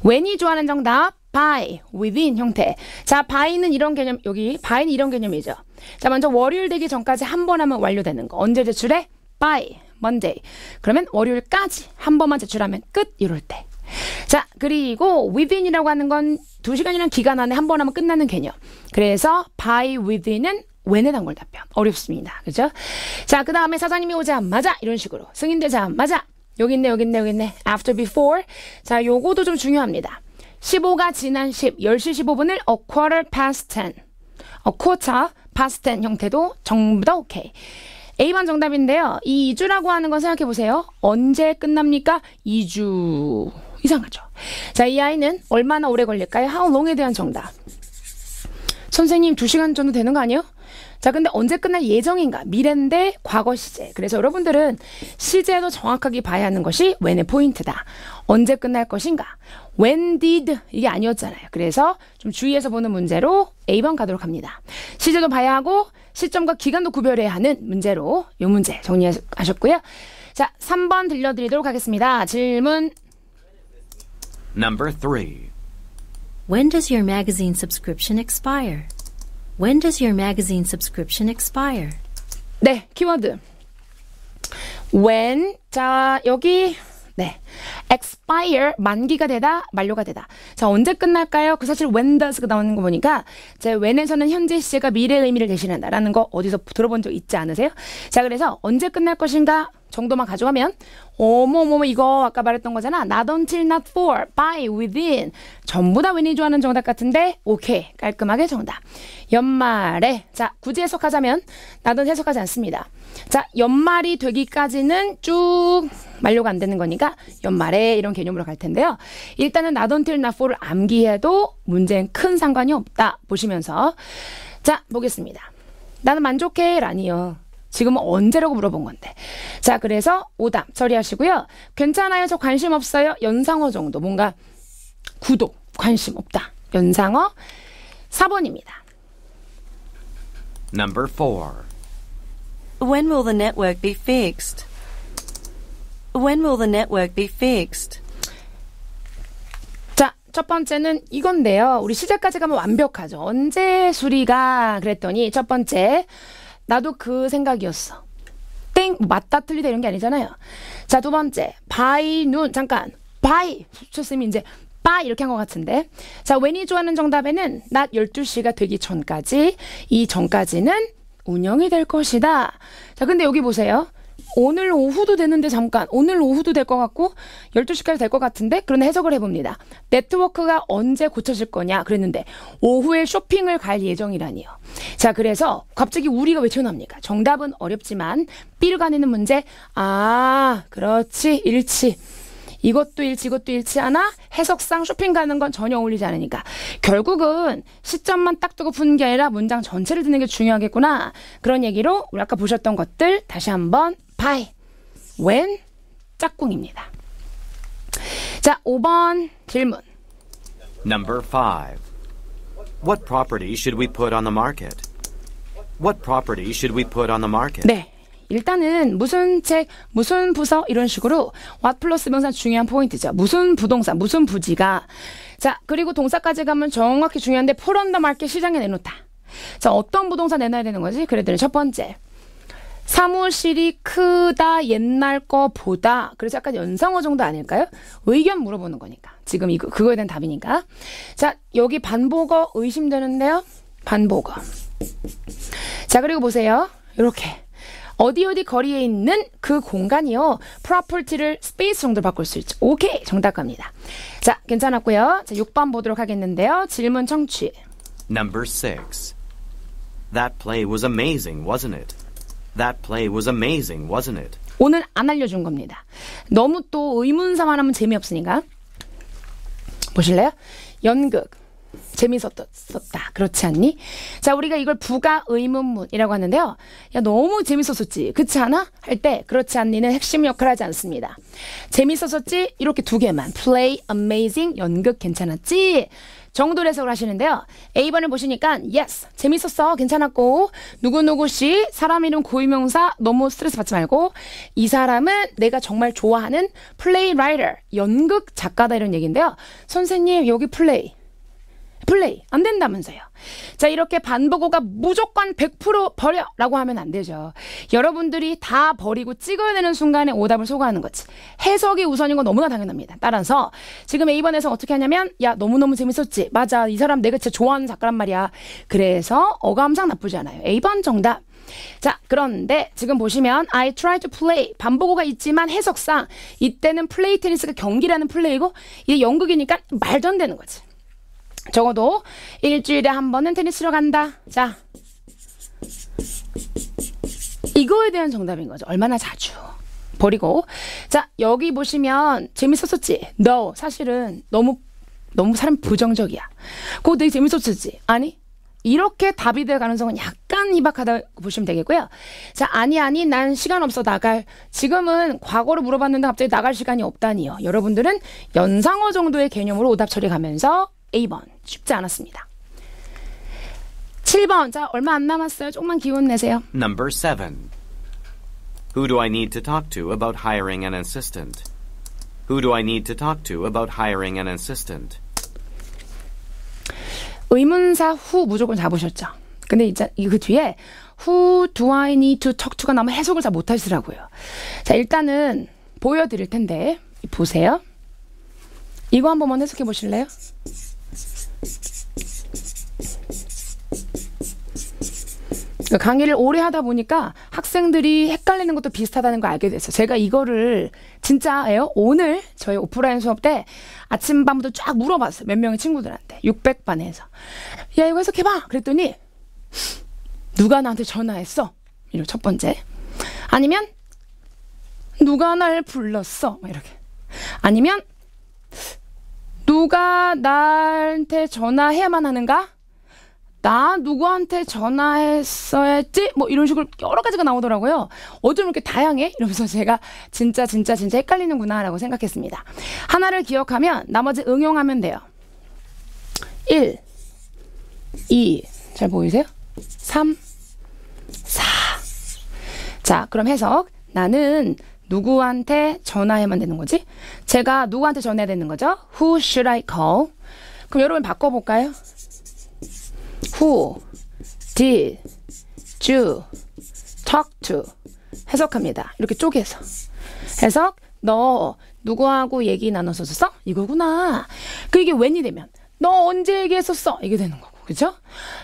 A: 웬이 좋아하는 정답? by, within 형태. 자, by는 이런 개념, 여기 by는 이런 개념이죠. 자, 먼저 월요일 되기 전까지 한 번 하면 완료되는 거. 언제 제출해? by, Monday. 그러면 월요일까지 한 번만 제출하면 끝 이럴 때. 자, 그리고 within이라고 하는 건 두시간이란 기간 안에 한 번 하면 끝나는 개념. 그래서 by within은 왜내 단골 답변. 어렵습니다. 그죠? 자, 그 다음에 사장님이 오자마자 이런 식으로 승인되자마자 여기 있네, 여기 있네, 여기 있네. after, before. 자, 요거도 좀 중요합니다. 15가 지난 10, 10시 15분을 a quarter past 10. a quarter past 10 형태도 전부 다 오케이. A번 정답인데요. 이 2주라고 하는 건 생각해 보세요. 언제 끝납니까? 2주. 이상하죠. 자, 이 아이는 얼마나 오래 걸릴까요? How long에 대한 정답. 선생님, 2시간 정도 되는 거 아니에요? 자, 근데 언제 끝날 예정인가? 미래인데 과거 시제. 그래서 여러분들은 시제도 정확하게 봐야 하는 것이 when의 포인트다. 언제 끝날 것인가? When did 이게 아니었잖아요. 그래서 좀 주의해서 보는 문제로 A번 가도록 합니다. 시제도 봐야 하고 시점과 기간도 구별해야 하는 문제로 이 문제 정리하셨고요. 자, 3번
E: 들려드리도록 하겠습니다. 질문.
B: Number 3.
E: When does your magazine subscription expire? When does your magazine subscription expire? 네, 키워드. when 자
A: 여기 네 expire 만기가 되다 만료가 되다 자 언제 끝날까요? 그 사실 when does가 나오는 거 보니까 제 when에서는 현재 시제가 미래의 의미를 대신한다라는 거 어디서 들어본 적 있지 않으세요? 자 그래서 언제 끝날 것인가 정도만 가져가면 어머머머 이거 아까 말했던 거잖아. Not until, not for, by, within 전부 다 윈이 좋아하는 정답 같은데 오케이 깔끔하게 정답. 연말에 자 굳이 해석하자면 나는 해석하지 않습니다. 자 연말이 되기까지는 쭉 만료가 안 되는 거니까 연말에 이런 개념으로 갈 텐데요. 일단은 not until, not for를 암기해도 문제는 큰 상관이 없다 보시면서 자 보겠습니다. 나는 만족해 라니요. 지금은 언제라고 물어본 건데 자, 그래서 오답 처리하시고요. 괜찮아요. 저 관심 없어요. 연상어 정도. 뭔가 구독, 관심 없다. 연상어 4번입니다.
B: Number 4.
A: When will the network be fixed? When will the network be fixed? 자, 첫 번째는 이건데요. 우리 시작까지 가면 완벽하죠. 언제 수리가 그랬더니 첫 번째 나도 그 생각이었어. 땡 맞다 틀리다 이런 게 아니잖아요. 자 두 번째 바이 눈 잠깐 바이 수철쌤이 이제 빠 이렇게 한 것 같은데 자 웬이 좋아하는 정답에는 낮 12시가 되기 전까지 이 전까지는 운영이 될 것이다. 자 근데 여기 보세요. 오늘 오후도 되는데 잠깐 오늘 오후도 될 것 같고 12시까지 될 것 같은데 그런데 해석을 해봅니다. 네트워크가 언제 고쳐질 거냐 그랬는데 오후에 쇼핑을 갈 예정이라니요. 자 그래서 갑자기 우리가 왜 튀어나옵니까? 정답은 어렵지만 B를 가내는 문제 아 그렇지 일치 이것도 일치 이것도 일치하나 해석상 쇼핑 가는 건 전혀 어울리지 않으니까 결국은 시점만 딱 두고 푸는 게 아니라 문장 전체를 듣는 게 중요하겠구나 그런 얘기로 우리 아까 보셨던 것들 다시 한번 p 이웬 짝꿍입니다. 자, 5번 질문.
B: Number 5. What property should we put on the market? What property should we put on the market? 네.
A: 일단은 무슨 책, 무슨 부서 이런 식으로 what 플러스 명사 중요한 포인트죠. 무슨 부동산, 무슨 부지가 자, 그리고 동사까지 가면 정확히 중요한데 포런더 마켓 시장에 내놓다. 자, 어떤 부동산 내놔야 되는 거지? 그래들은 첫 번째. 사무실이 크다 옛날 거보다 그래서 약간 연상어 정도 아닐까요? 의견 물어보는 거니까 지금 이거 그거에 대한 답이니까 자 여기 반복어 의심되는데요 반복어 자 그리고 보세요 이렇게 어디 어디 거리에 있는 그 공간이요 프로퍼티를 스페이스 정도 바꿀 수 있죠 오케이 정답 갑니다 자 괜찮았고요 자 6번 보도록 하겠는데요 질문 청취
B: Number 6 That play was amazing wasn't it? That play was amazing, wasn't it?
A: 오늘 안 알려준 겁니다. 너무 또 의문사만 하면 재미없으니까. 보실래요? 연극. 재밌었다. 그렇지 않니? 자, 우리가 이걸 부가 의문문이라고 하는데요. 야, 너무 재밌었었지. 그렇지 않아? 할 때, 그렇지 않니는 핵심 역할 하지 않습니다. 재밌었었지? 이렇게 두 개만. play, amazing, 연극 괜찮았지? 정도 해석을 하시는데요. A번을 보시니까 yes 재밌었어 괜찮았고 누구누구 씨 사람 이름 고유명사 너무 스트레스 받지 말고 이 사람은 내가 정말 좋아하는 플레이 라이터 연극 작가다 이런 얘기인데요. 선생님 여기 플레이 플레이 안 된다면서요. 자 이렇게 반보고가 무조건 100% 버려라고 하면 안 되죠. 여러분들이 다 버리고 찍어내는 순간에 오답을 소거하는 거지. 해석이 우선인 건 너무나 당연합니다. 따라서 지금 A번 해석 어떻게 하냐면 야 너무너무 재밌었지. 맞아 이 사람 내가 진짜 좋아하는 작가란 말이야. 그래서 어감상 나쁘지 않아요. A번 정답. 자, 그런데 지금 보시면 I try to play 반복어가 있지만 해석상 이때는 플레이 테니스가 경기라는 플레이고 이게 연극이니까 말도 안 되는 거지. 적어도 일주일에 한 번은 테니스로 간다. 자. 이거에 대한 정답인 거죠. 얼마나 자주. 버리고. 자, 여기 보시면 재밌었었지? No. 사실은 너무, 너무 사람 부정적이야. 그거 되게 재밌었었지? 아니? 이렇게 답이 될 가능성은 약간 희박하다고 보시면 되겠고요. 자, 아니, 아니, 난 시간 없어 나갈. 지금은 과거로 물어봤는데 갑자기 나갈 시간이 없다니요. 여러분들은 연상어 정도의 개념으로 오답 처리가면서 A번 쉽지 않았습니다. 7번 자 얼마 안 남았어요. 조금만 기운 내세요.
B: Number 7. Who do I need to talk to about hiring an assistant? Who do I need to talk to about hiring an assistant?
A: 의문사 후 무조건 잡으셨죠. 근데 이제 그 뒤에 who do I need to talk to가 나면 해석을 잘 못하시더라고요. 자 일단은 보여드릴 텐데 보세요. 이거 한번만 해석해 보실래요? 그니까 강의를 오래 하다 보니까 학생들이 헷갈리는 것도 비슷하다는 걸 알게 됐어요. 제가 이거를 진짜예요. 오늘 저희 오프라인 수업 때 아침밤부터 쫙 물어봤어요. 몇 명의 친구들한테. 600반에서. 야, 이거 해석해봐. 그랬더니 누가 나한테 전화했어? 이런 첫 번째. 아니면 누가 날 불렀어? 이렇게. 아니면 누가 나한테 전화해야만 하는가? 나 누구한테 전화했어야 지뭐 이런 식으로 여러 가지가 나오더라고요. 어쩜 이렇게 다양해? 이러면서 제가 진짜 진짜 진짜 헷갈리는구나라고 생각했습니다. 하나를 기억하면 나머지 응용하면 돼요. 1, 2, 잘 보이세요? 3, 4. 자, 그럼 해석. 나는 누구한테 전화해만 야 되는 거지? 제가 누구한테 전화해야 되는 거죠? Who should I call? 그럼 여러분 바꿔볼까요? Who did you talk to? 해석합니다. 이렇게 쪼개서. 해석, 너 누구하고 얘기 나눴었어? 이거구나. 그 이게 웬이 되면 너 언제 얘기했었어? 이게 되는 거고. 그죠?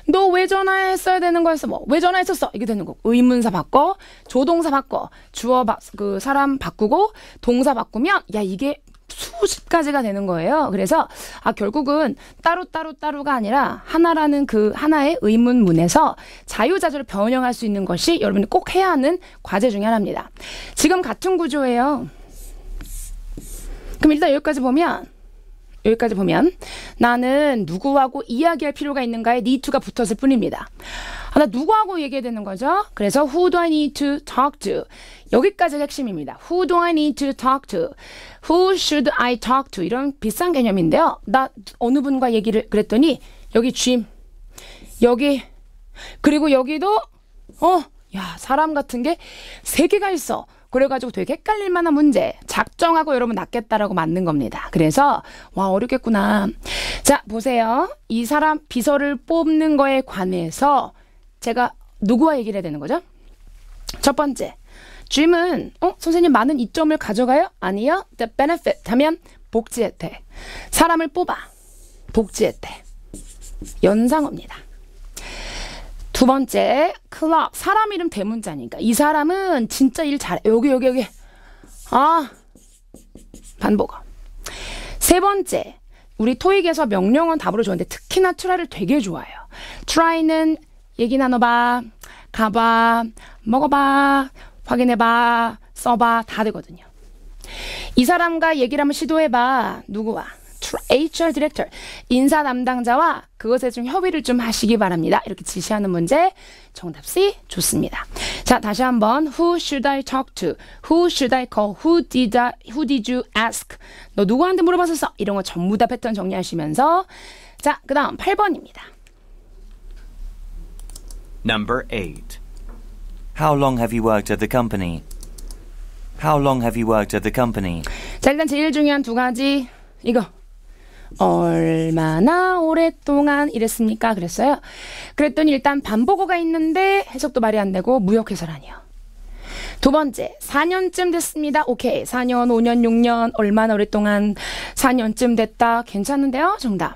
A: 너 왜 전화했어야 되는 거였어? 뭐, 왜 전화했었어? 이게 되는 거고. 의문사 바꿔, 조동사 바꿔, 주어 바, 그 사람 바꾸고, 동사 바꾸면, 야, 이게 수십 가지가 되는 거예요. 그래서, 아, 결국은 따로따로따로가 아니라 하나라는 그 하나의 의문문에서 자유자재로 변형할 수 있는 것이 여러분이 꼭 해야 하는 과제 중에 하나입니다. 지금 같은 구조예요. 그럼 일단 여기까지 보면, 여기까지 보면 나는 누구하고 이야기할 필요가 있는가에 need to가 붙었을 뿐입니다. 하나 누구하고 얘기해야 되는 거죠? 그래서 who do I need to talk to? 여기까지 핵심입니다. Who do I need to talk to? Who should I talk to? 이런 비싼 개념인데요. 나 어느 분과 얘기를 그랬더니 여기 짐 여기 그리고 여기도 어, 야 사람 같은 게 세 개가 있어. 그래가지고 되게 헷갈릴 만한 문제 작정하고 여러분 낫겠다라고 맞는 겁니다. 그래서 와 어렵겠구나. 자 보세요. 이 사람 비서를 뽑는 거에 관해서 제가 누구와 얘기를 해야 되는 거죠? 첫 번째 짐은 어 선생님 많은 이점을 가져가요? 아니요. The benefit 하면 복지 혜택. 사람을 뽑아 복지 혜택. 연상어입니다. 두 번째 클럽 사람 이름 대문자니까 이 사람은 진짜 일 잘해 여기 여기 여기 아 반복어 세 번째 우리 토익에서 명령원 답으로 좋은데 특히나 트라이를 되게 좋아해요 트라이는 얘기 나눠봐 가봐 먹어봐 확인해봐 써봐 다 되거든요 이 사람과 얘기를 한번 시도해봐 누구와 HR 디렉터 인사 담당자와 그것에 좀 협의를 좀 하시기 바랍니다. 이렇게 지시하는 문제 정답 C 좋습니다. 자 다시 한번 Who should I talk to? Who should I call? Who did I, Who did you ask? 너 누구한테 물어봤었어? 이런 거 전부 다 패턴 정리하시면서 자 그다음 8번입니다.
D: Number 8 How long have you worked at the company? How long have you worked at the company?
A: 자 일단 제일 중요한 두 가지 이거 얼마나 오랫동안 이랬습니까? 그랬어요. 그랬더니 일단 반보고가 있는데 해석도 말이 안 되고 무역해설아니요 두 번째, 4년쯤 됐습니다. 오케이. 4년, 5년, 6년, 얼마나 오랫동안 4년쯤 됐다. 괜찮은데요? 정답.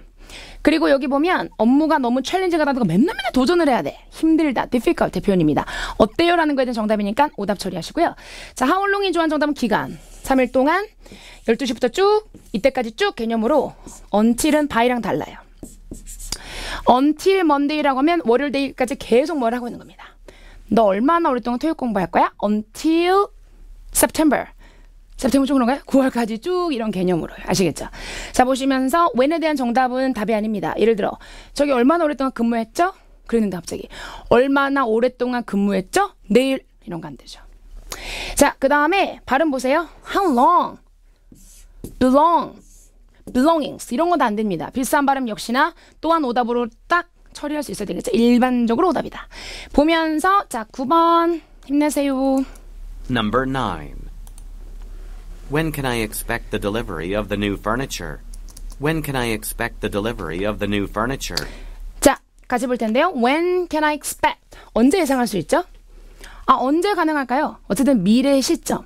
A: 그리고 여기 보면 업무가 너무 챌린지가 다다고 맨날 맨날 도전을 해야 돼. 힘들다. difficult 표현입니다. 어때요? 라는 거에 대한 정답이니까 오답 처리하시고요. 자, 하울롱이 좋아한 정답은 기간. 3일 동안 12시부터 쭉 이때까지 쭉 개념으로 언틸은 바이랑 달라요. 언틸 먼데이라고 하면 월요일 데이까지 계속 뭘 하고 있는 겁니다. 너 얼마나 오랫동안 토익 공부할 거야? until September. September 좀 그런가요? 9월까지 쭉 이런 개념으로 아시겠죠? 자 보시면서 when에 대한 정답은 답이 아닙니다. 예를 들어 저기 얼마나 오랫동안 근무했죠? 그랬는데 갑자기 얼마나 오랫동안 근무했죠? 내일 이런 거 안 되죠. 자, 그 다음에 발음 보세요. How long? belong, belongings 이런 건다안 됩니다. 비슷한 발음 역시나 또한 오답으로 딱 처리할 수 있어야 되겠죠. 일반적으로 오답이다. 보면서 자 9번 힘내세요.
B: Number 9. When can I expect the delivery of the new furniture? When can I expect the delivery of the new furniture?
A: 자, 같이 볼 텐데요. When can I expect? 언제 예상할 수 있죠? 아, 언제 가능할까요? 어쨌든 미래 시점.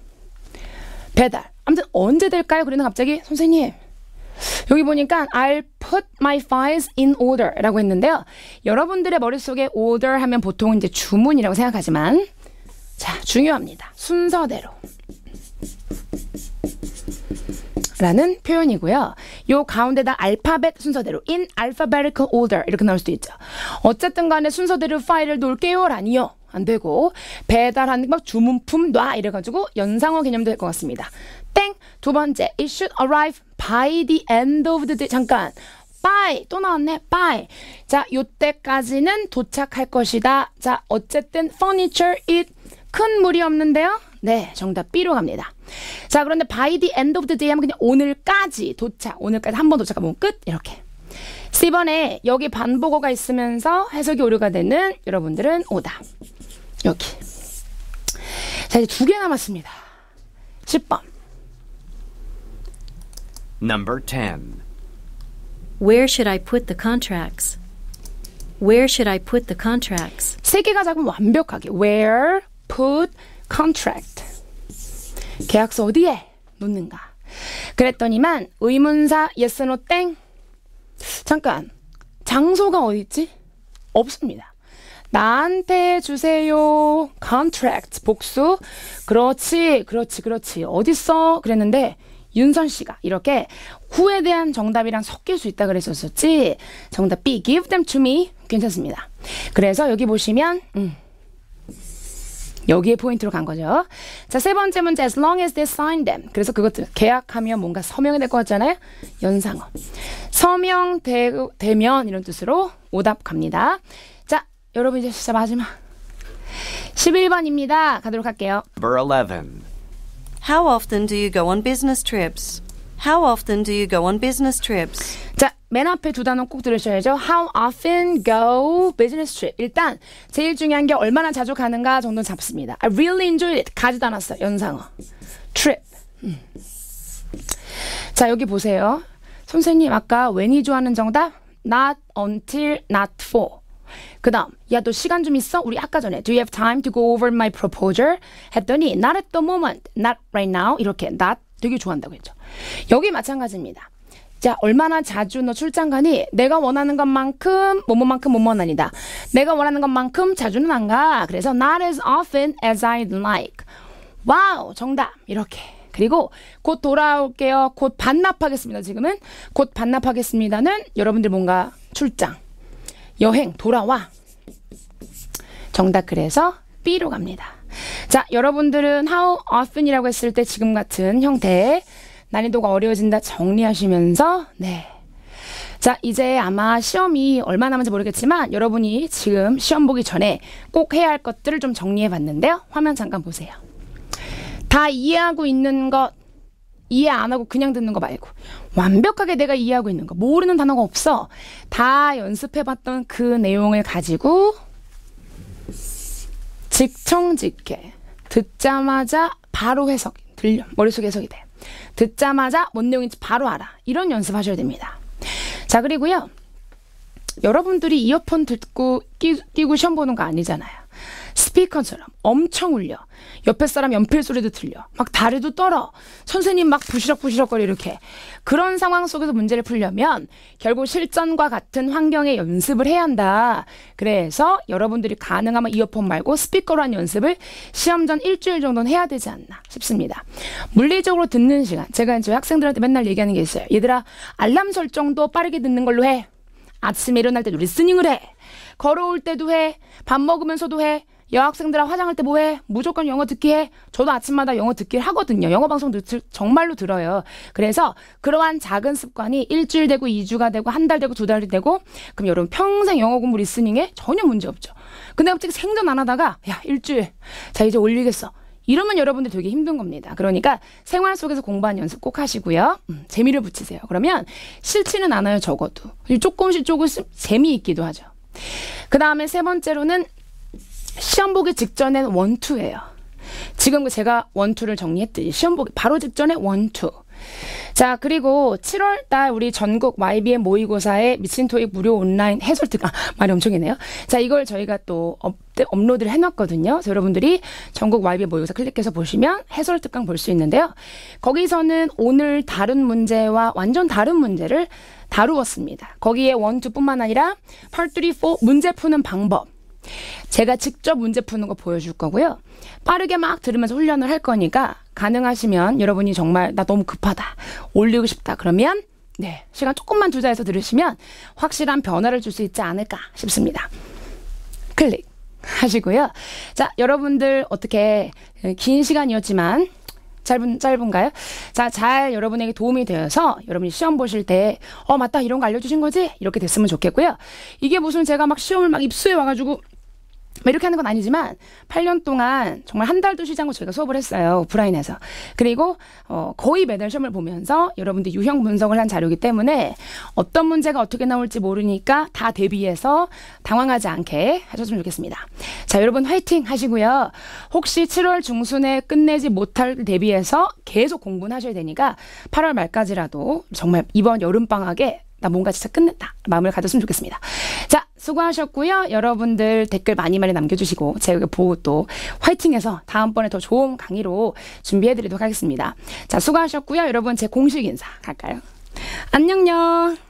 A: 배달. 아무튼 언제 될까요? 그러는 갑자기 선생님 여기 보니까 I'll put my files in order 라고 했는데요. 여러분들의 머릿속에 order 하면 보통 이제 주문이라고 생각하지만 자, 중요합니다. 순서대로. 라는 표현이고요. 요 가운데다 알파벳 순서대로 in alphabetical order 이렇게 나올 수도 있죠. 어쨌든 간에 순서대로 파일을 놓을게요 라니요. 안 되고 배달하는 막 주문품 놔 이래가지고 연상어 개념도 될 것 같습니다. 땡. 두 번째, it should arrive by the end of the day. 잠깐. by 또 나왔네. by. 자, 요때까지는 도착할 것이다. 자, 어쨌든 furniture it 큰 무리 없는데요. 네, 정답 B로 갑니다. 자, 그런데 by the end of the day 하면 그냥 오늘까지 도착. 오늘까지 한 번 도착하면 끝. 이렇게. C번에 여기 반복어가 있으면서 해석이 오류가 되는 여러분들은 오다. 여기.
E: 자, 이제 두 개 남았습니다. 10번.
B: Number 10.
E: Where should I put the contracts? Where should I put the contracts? 세 개가 작으 완벽하게
A: where put contract. 계약서 어디에 놓는가? 그랬더니만 의문사 yes no 땡. 잠깐. 장소가 어디 있지? 없습니다. 나한테 주세요. contract 복수. 그렇지. 그렇지. 그렇지. 어디있어 그랬는데 윤선 씨가 이렇게 후에 대한 정답이랑 섞일 수 있다 그랬었었지. 정답 B, give them to me 괜찮습니다. 그래서 여기 보시면 음. 여기에 포인트로 간 거죠. 자, 세 번째 문제 as long as they sign them. 그래서 그것들 계약하면 뭔가 서명이 될 것 같잖아요. 연상어. 서명되면 이런 뜻으로 오답 갑니다. 자, 여러분 이제 진짜 마지막 11번입니다. 가도록 할게요.
B: Number 11. How often do you go on business trips? How often do you go on business trips? 자, 맨 앞에 두 단어 꼭 들으셔야죠.
A: How often go business trip. 일단 제일 중요한 게 얼마나 자주 가는가 정도는 잡습니다. I really enjoyed it. 가지도 않았어. 연상어. trip. 음. 자, 여기 보세요. 선생님 아까 when이 좋아하는 정답? not until not for. 그다음 야 너 시간 좀 있어? 우리 아까 전에 Do you have time to go over my proposal? 했더니 Not at the moment, not right now 이렇게 not 되게 좋아한다고 했죠. 여기 마찬가지입니다. 자, 얼마나 자주 너 출장 가니? 내가 원하는 것만큼, 뭐뭐만큼 뭐뭐는 아니다. 내가 원하는 것만큼 자주는 안 가. 그래서 not as often as I'd like. 와우, 정답. 이렇게. 그리고 곧 돌아올게요. 곧 반납하겠습니다. 지금은 곧 반납하겠습니다는 여러분들 뭔가 출장. 여행, 돌아와. 정답 그래서 B로 갑니다. 자, 여러분들은 how often이라고 했을 때 지금 같은 형태의 난이도가 어려워진다 정리하시면서 네. 자, 이제 아마 시험이 얼마 남은지 모르겠지만 여러분이 지금 시험 보기 전에 꼭 해야 할 것들을 좀 정리해 봤는데요. 화면 잠깐 보세요. 다 이해하고 있는 것 이해 안 하고 그냥 듣는 거 말고 완벽하게 내가 이해하고 있는 거 모르는 단어가 없어 다 연습해봤던 그 내용을 가지고 직청직해 듣자마자 바로 해석 들려 머릿속에 해석이 돼 듣자마자 뭔 내용인지 바로 알아 이런 연습하셔야 됩니다 자 그리고요 여러분들이 이어폰 듣고 끼, 끼고 시험 보는 거 아니잖아요 스피커처럼 엄청 울려. 옆에 사람 연필 소리도 들려. 막 다리도 떨어. 선생님 막 부시럭부시럭거리 이렇게. 그런 상황 속에서 문제를 풀려면 결국 실전과 같은 환경에 연습을 해야 한다. 그래서 여러분들이 가능하면 이어폰 말고 스피커로 한 연습을 시험 전 일주일 정도는 해야 되지 않나 싶습니다. 물리적으로 듣는 시간. 제가 이제 학생들한테 맨날 얘기하는 게 있어요. 얘들아, 알람 설정도 빠르게 듣는 걸로 해. 아침에 일어날 때도 리스닝을 해. 걸어올 때도 해. 밥 먹으면서도 해. 여학생들아 화장할 때 뭐해? 무조건 영어 듣기 해. 저도 아침마다 영어 듣기를 하거든요. 영어 방송 들, 정말로 들어요. 그래서 그러한 작은 습관이 일주일 되고 이주가 되고 한 달 되고 두 달이 되고 그럼 여러분 평생 영어 공부 리스닝에 전혀 문제 없죠. 근데 갑자기 생전 안 하다가 야 일주일 자 이제 올리겠어. 이러면 여러분들 되게 힘든 겁니다. 그러니까 생활 속에서 공부하는 연습 꼭 하시고요. 음, 재미를 붙이세요. 그러면 싫지는 않아요, 적어도. 조금씩 조금씩 재미있기도 하죠. 그 다음에 세 번째로는 시험 보기 직전엔 원투예요. 지금 제가 원투를 정리했듯이 시험 보기 바로 직전에 원투. 자 그리고 7월달 우리 전국 YBM 모의고사에 미친 토익 무료 온라인 해설 특강 아, 말이 엄청이네요. 자 이걸 저희가 또 업, 업로드를 해놨거든요. 그래서 여러분들이 전국 YBM 모의고사 클릭해서 보시면 해설 특강 볼 수 있는데요. 거기서는 오늘 다른 문제와 완전 다른 문제를 다루었습니다. 거기에 원투뿐만 아니라 팔, 3, 4 문제 푸는 방법 제가 직접 문제 푸는 거 보여줄 거고요. 빠르게 막 들으면서 훈련을 할 거니까 가능하시면 여러분이 정말 나 너무 급하다. 올리고 싶다. 그러면 네. 시간 조금만 투자해서 들으시면 확실한 변화를 줄 수 있지 않을까 싶습니다. 클릭 하시고요. 자, 여러분들 어떻게 예, 긴 시간이었지만 짧은 짧은가요? 자, 잘 여러분에게 도움이 되어서 여러분이 시험 보실 때 어 맞다 이런 거 알려주신 거지 이렇게 됐으면 좋겠고요. 이게 무슨 제가 막 시험을 막 입수해 와가지고 이렇게 하는 건 아니지만 8년 동안 정말 한 달도 쉬지 않고 저희가 수업을 했어요 오프라인에서 그리고 어, 거의 매달 시험을 보면서 여러분들 유형 분석을 한 자료이기 때문에 어떤 문제가 어떻게 나올지 모르니까 다 대비해서 당황하지 않게 하셨으면 좋겠습니다 자 여러분 화이팅 하시고요 혹시 7월 중순에 끝내지 못할 대비해서 계속 공부는 하셔야 되니까 8월 말까지라도 정말 이번 여름방학에 나 뭔가 진짜 끝냈다 마음을 가졌으면 좋겠습니다. 자 수고하셨고요. 여러분들 댓글 많이 많이 남겨주시고 제가 보고 또 화이팅해서 다음번에 더 좋은 강의로 준비해드리도록 하겠습니다. 자 수고하셨고요. 여러분 제 공식 인사 갈까요? 안녕요.